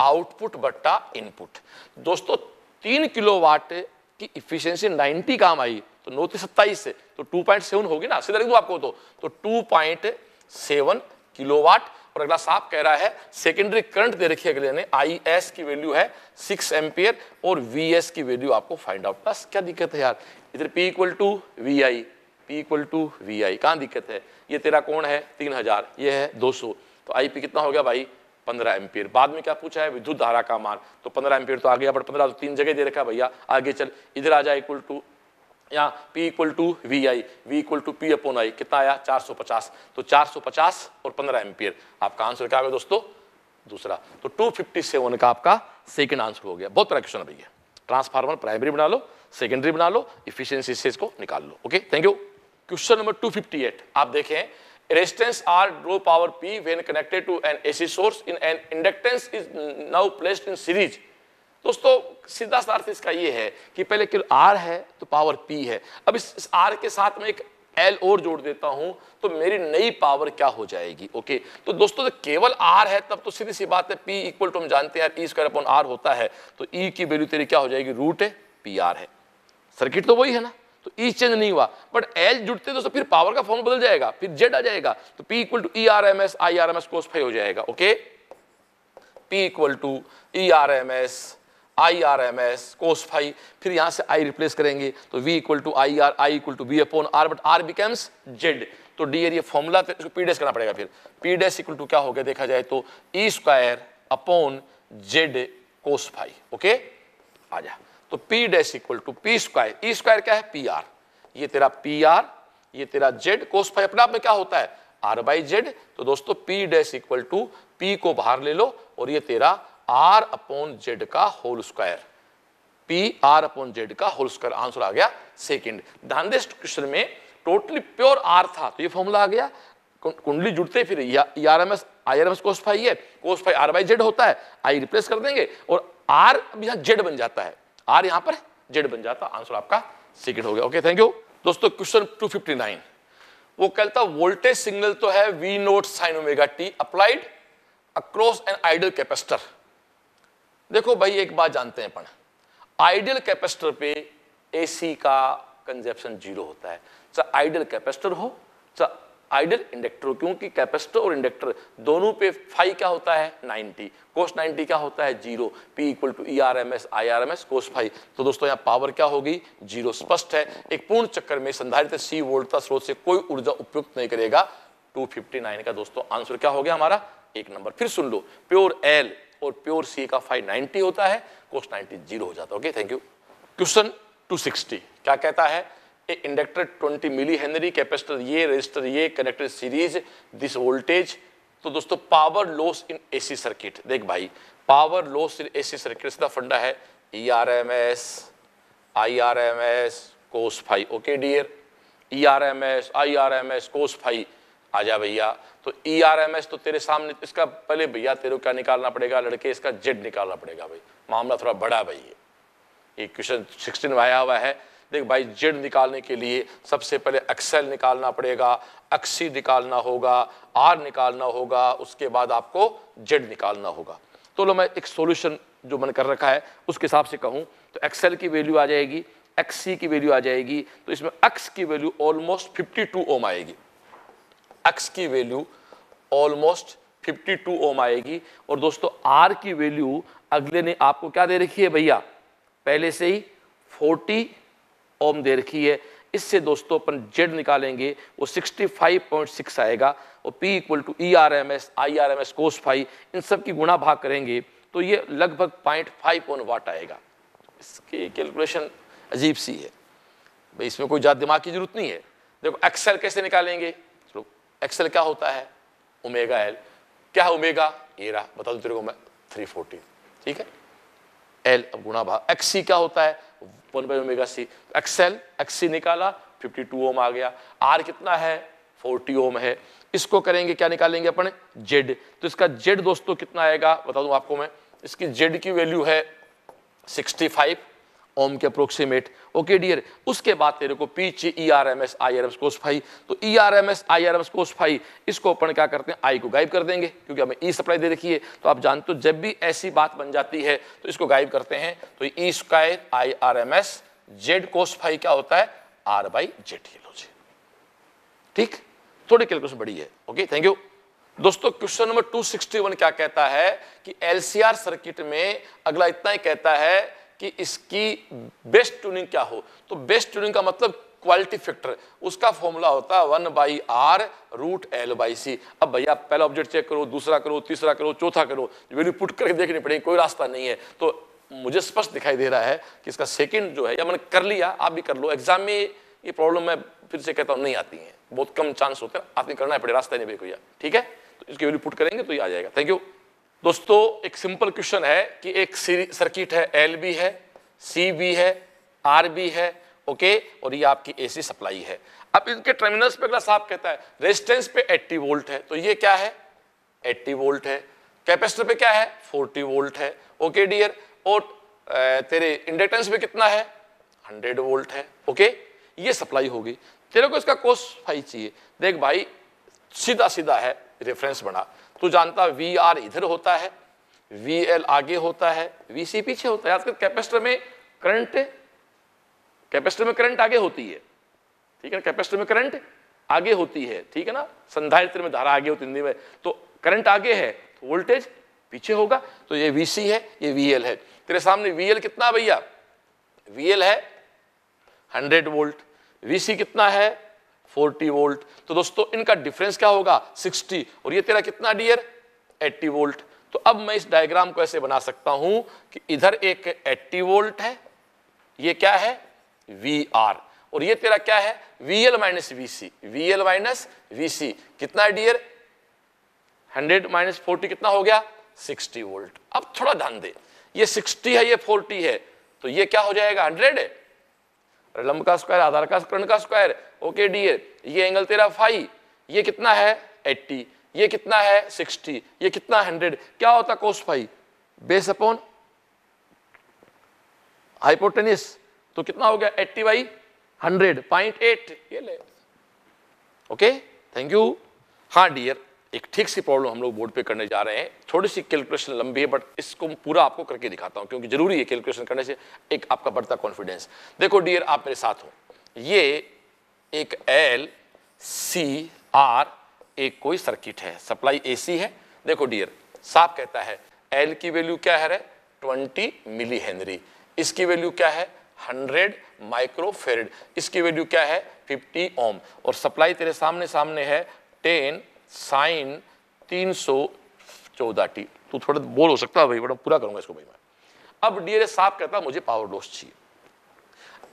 आउटपुट बट्टा इनपुट दोस्तों तीन किलो वाट की इफिशियंसी 90 काम आई तो नौ सत्ताईस से तो टू पॉइंट सेवन होगी ना सीधा लिख दूं आपको तो तो टू पॉइंट सेवन वाट और अगला साफ कह रहा है सेकेंडरी करंट दे रखी अगले ने आई एस की वैल्यू है सिक्स एम्पियर और वी एस की वैल्यू आपको फाइंड आउट बस क्या दिक्कत है यार इधर P equal to V I P equal to V I कहाँ दिक्कत है ये तेरा कौन है तीन हजार ये है दो सौ तो आई पी कितना हो गया भाई पंद्रह एम्पियर बाद में क्या पूछा है विद्युत धारा का मान तो पंद्रह एम्पियर तो आ गया बट पंद्रह तो तीन जगह दे रखा भैया आगे चल इधर आ जाए इक्वल टू या P equal to V I V equal to P upon I कितना आया चार सौ पचास तो चार सौ पचास और पंद्रह एम्पियर आपका आंसर क्या होगा दोस्तों दूसरा तो टू फिफ्टी सेवन का आपका सेकेंड आंसर हो गया बहुत बड़ा क्वेश्चन भैया ट्रांसफार्मर प्राइमरी बना लो सेकेंडरी बना लो इफिशियंसी से इसको निकाल लो okay thank you question number 258 आप देखें resistance R draw power P when connected to an AC source in an inductance is now placed in series दोस्तों सीधा सा अर्थ इसका ये है कि पहले केवल आर है तो पावर पी है अब इस, इस आर के साथ में एक एल और जोड़ देता हूं तो मेरी नई पावर क्या हो जाएगी ओके तो दोस्तों तो केवल आर है तब तो सीधी सी बात है पी इक्वल टू हम जानते हैं पी स्क्वायर अपॉन आर होता है तो ई e की वैल्यू तेरी क्या हो जाएगी रूट है पी आर है सर्किट तो वही है ना तो ई e चेंज नहीं हुआ बट एल जुड़ते तो फिर पावर का फॉर्म बदल जाएगा फिर जेड आ जाएगा तो P equal to E R M S I R M S cos phi हो जाएगा okay P equal to E R M S I R M S cos phi फिर यहां से आई रिप्लेस करेंगे तो V equal to I R I equal to V upon R but R becomes Z तो dear ये formula इसको P dash करना पड़ेगा फिर पी डैश इक्वल टू क्या हो गया देखा जाए तो E square upon Z cos phi okay आ जाए तो P dash equal to P square E square क्या है पी आर ये तेरा पी आर ये तेरा जेड कोस फाइव अपने आप में क्या होता है आर बाई जेड तो दोस्तों P dash equal to P को बाहर ले लो और ये तेरा आर अपॉन जेड का whole square P R upon Z का होल स्क्वायर आंसर आ गया सेकेंड धानदेश क्वेश्चन में टोटली प्योर आर था तो ये फॉर्मूला आ गया कुंडली जुड़ते फिर आई कोस फाइव है cos phi R by Z होता है आई रिप्लेस कर देंगे और आर अब यहाँ जेड बन जाता है आर यहां पर जेड बन जाता आंसर आपका सीक्रेट हो गया ओके थैंक यू दोस्तों क्वेश्चन 259 वो कहता वोल्टेज सिग्नल तो है V naught sine omega T applied across an ideal capacitor देखो भाई एक बात जानते हैं अपन आइडियल कैपेसिटर पे एसी का कंजेप्शन जीरो होता है चाहे आइडियल कैपेसिटर हो चाहे आइडियल इंडक्टर क्योंकि कैपेसिटर और इंडक्टर दोनों पे फाइव क्या होता है 90 कोस 90 क्या होता है zero P equal to E R M S I R M S cos phi तो दोस्तों यहाँ पावर क्या होगी जीरो स्पष्ट है एक पूर्ण चक्कर में संधारित सी वोल्ट का स्रोत से कोई ऊर्जा उपयुक्त नहीं करेगा 259 का दोस्तों आंसर क्या हो गया हमारा एक नंबर फिर सुन लो प्योर एल और प्योर सी का फाइव नाइनटी होता है कोस नाइनटी जीरो हो जाता है ओके थैंक यू क्वेश्चन 260 क्या कहता है इंडक्टर 20 मिली हेनरी कैपेसिटर ये रजिस्टर ये कनेक्टेड सीरीज दिस वोल्टेज तो दोस्तों power loss in AC circuit देख भाई power loss in AC circuit सीधा फंडा है E R M S I R M S cos phi okay dear E R M S I R M S cos phi आ जा भैया तो E R M S तो तेरे सामने इसका पहले भैया तेरे को क्या निकालना पड़ेगा लड़के इसका जेड निकालना पड़ेगा भाई मामला थोड़ा बड़ा भाई ये क्वेश्चन सिक्सटीन में आया हुआ है देख भाई जेड निकालने के लिए सबसे पहले एक्सेल निकालना पड़ेगा एक्सी निकालना होगा आर निकालना होगा उसके बाद आपको जेड निकालना होगा तो लो मैं एक सोल्यूशन जो मैंने कर रखा है उसके हिसाब से कहूँ तो एक्सेल की वैल्यू आ जाएगी एक्सी की वैल्यू आ जाएगी तो इसमें एक्स की value almost fifty two ohm आएगी एक्स की वैल्यू ऑलमोस्ट 52 ओम आएगी और दोस्तों आर की वैल्यू अगले ने आपको क्या दे रखी है भैया पहले से ही फोर्टी ओम दे रखी है इससे दोस्तों अपन जेड निकालेंगे वो 65.6 आएगा और P equal to E R M S I R M S cos phi इन सब की गुणा भाग करेंगे तो ये लगभग पॉइंट फाइव वन वाट आएगा इसकी कैलकुलेशन अजीब सी है भाई इसमें कोई ज़्यादा दिमाग की जरूरत नहीं है देखो एक्सेल कैसे निकालेंगे चलो एक्सेल क्या होता है ओमेगा एल क्या है ओमेगा ये रहा बता दूँ तेरे को मैं थ्री ठीक है एल अब गुणा भाग एक्सी क्या होता है one by omega C X L X C निकाला 52 ओम आ गया आर कितना है 40 ओम है इसको करेंगे क्या निकालेंगे अपन जेड तो इसका जेड दोस्तों कितना आएगा बता दूं आपको मैं इसकी जेड की वैल्यू है 65 ओम के अप्रोक्सीमेट ओके डियर उसके बाद तेरे को पीछे E R M S I R M cos phi तो E R M S I R M cos phi इसको अपन क्या करते हैं आई को गायब कर देंगे क्योंकि हमें ई e सप्लाई दे रखी है तो आप जानते हो जब भी ऐसी बात बन जाती है तो इसको गायब करते हैं तो E square I R M S Z cos phi क्या होता है आर बाई जेड ये लो जी ठीक थोड़ी कैलकुलेशन बड़ी है ओके थैंक यू दोस्तों क्वेश्चन नंबर 261 क्या कहता है कि एलसीआर सर्किट में अगला इतना ही कहता है कि इसकी बेस्ट ट्यूनिंग क्या हो तो बेस्ट ट्यूनिंग का मतलब क्वालिटी फैक्टर उसका फॉर्मूला होता है one by R root L by C अब भैया पहला ऑब्जेक्ट चेक करो दूसरा करो तीसरा करो चौथा करो वैल्यू पुट करके देखनी पड़ेगी कोई रास्ता नहीं है तो मुझे स्पष्ट दिखाई दे रहा है कि इसका सेकंड जो है या मैंने कर लिया आप भी कर लो एग्जाम में ये प्रॉब्लम मैं फिर से कहता हूँ नहीं आती है बहुत कम चांस होते हैं आपने करना पड़े रास्ता नहीं भैया ठीक है तो इसकी वैल्यू पुट करेंगे तो ये आ जाएगा थैंक यू दोस्तों एक सिंपल क्वेश्चन है कि एक सर्किट है एल बी है सी बी है आर बी है ओके और ये आपकी एसी सप्लाई है अब इनके टर्मिनल्स पे अगला साफ कहता है रेजिस्टेंस पे 80 वोल्ट है तो ये क्या है 80 वोल्ट है कैपेसिटर पे क्या है 40 वोल्ट है ओके डियर और तेरे इंडक्टेंस पे कितना है 100 वोल्ट है ओके ये सप्लाई होगी तेरे को इसका कोस फाइव चाहिए देख भाई सीधा सीधा है रेफरेंस बना तो जानता वी आर इधर होता है वी एल आगे होता है वी सी पीछे होता है कैपेसिटर में करंट कैपेसिटर में करंट आगे होती है ठीक है ना कैपेसिटर में करंट आगे होती है ठीक है ना संधारित्र में धारा आगे होती है हिंदी में तो करंट आगे है तो वोल्टेज पीछे होगा तो ये वी है ये वी है तेरे सामने वी कितना भैया वी है हंड्रेड वोल्ट वी कितना है 40 वोल्ट तो दोस्तों इनका डिफरेंस क्या होगा 60 और ये तेरा कितना डियर 80 वोल्ट तो अब मैं इस डायग्राम को ऐसे बना सकता हूं कि इधर एक 80 वोल्ट है ये क्या है वी आर और ये तेरा क्या है V L minus V C V L minus V C कितना डियर हंड्रेड माइनस फोर्टी कितना हो गया सिक्सटी वोल्ट अब थोड़ा ध्यान दे ये सिक्सटी है ये फोर्टी है तो ये क्या हो जाएगा हंड्रेड है लंब का स्क्वायर आधार का कर्ण का स्क्वायर ओके डी ये एंगल तेरा फाइव ये कितना है एट्टी ये कितना है सिक्सटी ये कितना हंड्रेड क्या होता cos phi base upon hypotenuse तो कितना हो गया eighty by hundred point eight ये ले ओके थैंक यू हाँ डियर एक ठीक सी प्रॉब्लम हम लोग बोर्ड पे करने जा रहे हैं थोड़ी सी कैलकुलेशन लंबी है बट इसको पूरा आपको करके दिखाता हूँ क्योंकि जरूरी है कैलकुलेशन करने से एक आपका बढ़ता कॉन्फिडेंस देखो डियर आप मेरे साथ हो ये एक एल सी आर एक कोई सर्किट है सप्लाई ए सी है देखो डियर साफ कहता है एल की वैल्यू क्या है ट्वेंटी मिली हेनरी इसकी वैल्यू क्या है 100 माइक्रोफेरेड इसकी वैल्यू क्या है 50 ओम और सप्लाई तेरे सामने सामने है टेन साइन तीन सौ चौदह टी तू थोड़ा बोल हो सकता है भाई बट पूरा करूंगा इसको भाई मैं अब डीएलए साफ कहता मुझे पावर लॉस चाहिए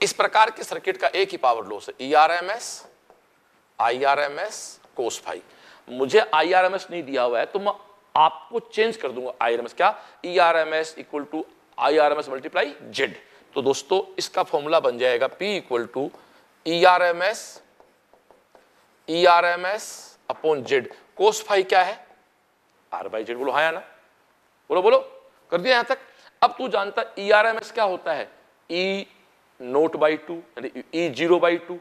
इस प्रकार के सर्किट का एक ही पावर लॉस है E R M S I R M S cos phi मुझे आई आर एम एस नहीं दिया हुआ है तो मैं आपको चेंज कर दूंगा आई आर एम एस क्या E R M S equal to I R M S multiply Z तो दोस्तों इसका फॉर्मूला बन जाएगा P equal to E R M S E R M S upon Z cos phi क्या है are by Z बोलो हाँ ना बोलो बोलो कर दिया यहां तक अब तू जानता ई आर एम एस क्या होता है ई नोट बाई टू यानी ई जीरो बाई टू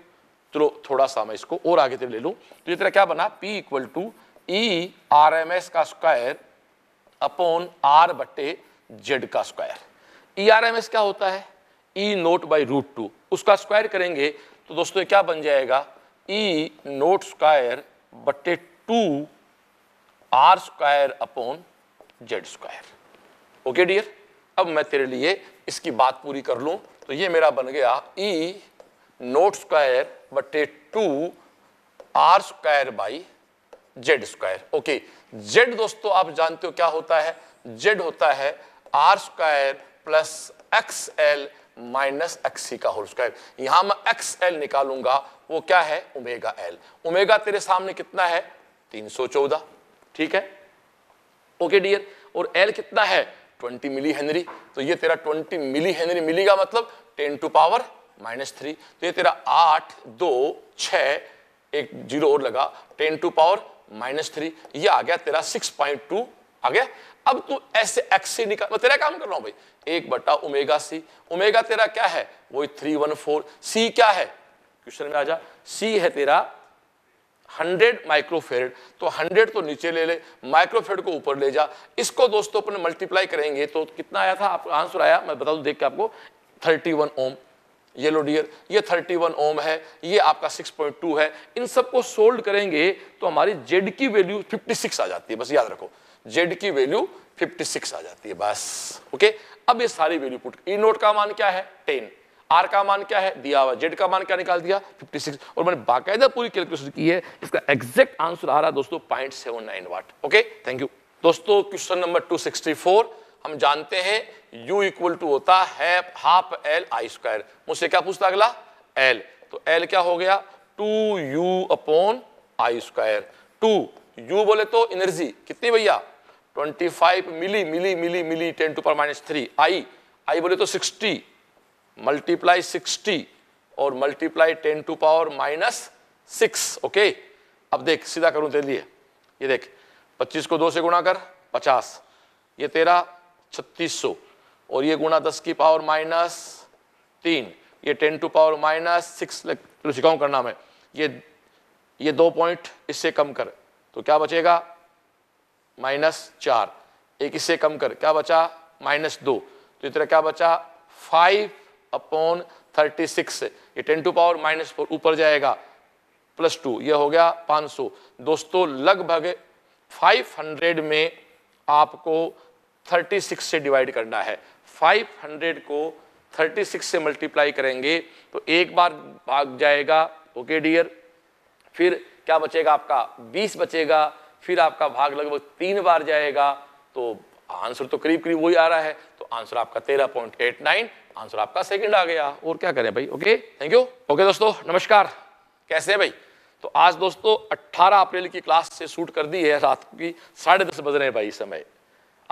चलो थोड़ा सा मैं इसको और आगे तेरे ले लू तो ये तेरा क्या बना P equal to E R M S का स्क्वायर अपॉन आर बटे जेड का square E R M S क्या होता है E naught by root two उसका स्क्वायर करेंगे तो दोस्तों क्या बन जाएगा ई नोट स्क्वायर बटे two R square upon Z square okay dear अब मैं तेरे लिए इसकी बात पूरी कर लू तो ये मेरा बन गया ई e नोट स्क्वायर बटे two R square by Z square okay Z दोस्तों आप जानते हो क्या होता है जेड होता है R square plus X L minus X C का होल स्क्वायर यहां मैं एक्स एल निकालूंगा वो क्या है ओमेगा एल ओमेगा तेरे सामने कितना है 314 ठीक है ओके डियर और एल कितना है 20 मिली हेनरी तो ये तेरा 20 मिली हेनरी मिलेगा मतलब 10 टू पावर माइनस थ्री तो ये तेरा आठ दो छ एक जीरो और लगा 10 टू पावर माइनस थ्री ये आ गया तेरा 6.2 आ गया अब तू ऐसे एक्स से निकाल मैं तेरा काम कर रहा हूं भाई एक बटा उमेगा सी उमेगा तेरा क्या है वही थ्री वन फोर सी क्या है क्वेश्चन में आ जा सी है तेरा 100 माइक्रोफेरेड तो 100 तो नीचे ले ले माइक्रोफेरेड को ऊपर ले जा इसको दोस्तों अपने मल्टीप्लाई करेंगे तो कितना आया था आपका आंसर आया मैं बता दूं देख के आपको 31 ओम येलो डियर ये 31 ओम है ये आपका 6.2 है इन सबको सोल्ड करेंगे तो हमारी जेड की वैल्यू 56 आ जाती है बस याद रखो जेड की वैल्यू 56 आ जाती है बस ओके अब ये सारी वैल्यू पुट ई नोट का मान क्या है 10 R का मान क्या है दिया हुआ जेड का मान क्या निकाल दिया 56 और मैंने बाकायदा पूरी कैलकुलेशन की है इसका एग्जैक्ट आंसर आ रहा है दोस्तों point watt okay thank you दोस्तों क्वेश्चन नंबर टू हम जानते हैं U इक्वल टू होता है हाफ एल आई स्क्वायर मुझसे क्या पूछता अगला L तो L क्या हो गया two U upon I square two U बोले तो एनर्जी कितनी भैया twenty five milli milli milli milli ten to पर माइनस थ्री आई आई बोले तो सिक्सटी मल्टीप्लाई सिक्सटी और multiply ten to power minus six okay अब देख सीधा करूं तेरे लिए ये देख पच्चीस को दो से गुणा कर पचास ये तेरा छत्तीस सौ और ये गुणा दस की पावर माइनस तीन ये ten to power minus six सिखाऊँ करना मैं ये ये दो पॉइंट इससे कम कर तो क्या बचेगा माइनस चार एक इससे कम कर क्या बचा माइनस दो तो इतना क्या बचा फाइव अपॉन थर्टी सिक्स ये ten to power minus four ऊपर जाएगा प्लस टू ये हो गया पाँच सौ दोस्तों लगभग फाइव हंड्रेड में आपको थर्टी सिक्स से डिवाइड करना है फाइव हंड्रेड को थर्टी सिक्स से मल्टीप्लाई करेंगे तो एक बार भाग जाएगा ओके डियर फिर क्या बचेगा आपका बीस बचेगा फिर आपका भाग लगभग तीन बार जाएगा तो आंसर तो करीब करीब वही आ रहा है तो आंसर आपका तेरह पॉइंट एट नाइन आंसर आपका सेकंड आ गया और क्या करें भाई ओके थैंक यू ओके दोस्तों नमस्कार कैसे हैं भाई तो आज दोस्तों अट्ठारह अप्रैल की क्लास से शूट कर दी है रात की साढ़े दस बज रहे हैं भाई इस समय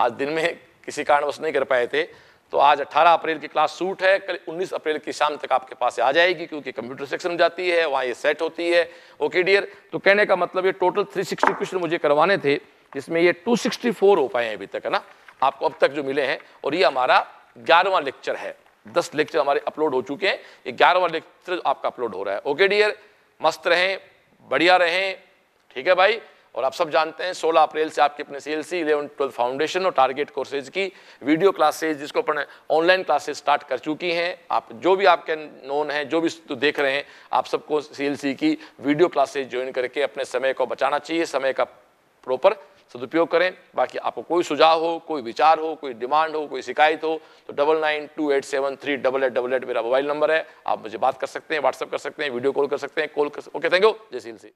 आज दिन में किसी कारण नहीं कर पाए थे तो आज 18 अप्रैल की क्लास सूट है कल 19 अप्रैल की शाम तक आपके पास आ जाएगी क्योंकि कंप्यूटर सेक्शन में जाती है वहाँ ये सेट होती है ओके डियर तो कहने का मतलब ये टोटल 360 क्वेश्चन मुझे करवाने थे जिसमें ये 264 हो पाए हैं अभी तक है ना आपको अब तक जो मिले हैं और ये हमारा ग्यारहवा लेक्चर है दस लेक्चर हमारे अपलोड हो चुके हैं ये ग्यारहवा लेक्चर आपका अपलोड हो रहा है ओके डियर मस्त रहें बढ़िया रहें ठीक है भाई और आप सब जानते हैं 16 अप्रैल से आपके अपने C L C eleven twelfth foundation और टारगेट कोर्सेज की वीडियो क्लासेज जिसको अपने ऑनलाइन क्लासेज स्टार्ट कर चुकी हैं आप जो भी आपके नोन हैं जो भी तो देख रहे हैं आप सबको सी एल सी की वीडियो क्लासेज ज्वाइन करके अपने समय को बचाना चाहिए समय का प्रॉपर सदुपयोग करें बाकी आपको कोई सुझाव हो कोई विचार हो कोई डिमांड हो कोई शिकायत हो तो double nine two eight seven three double eight double eight मेरा मोबाइल नंबर है आप मुझे बात कर सकते हैं व्हाट्सअप कर सकते हैं वीडियो कॉल कर सकते हैं कॉल कर ओके थैंक यू जय सी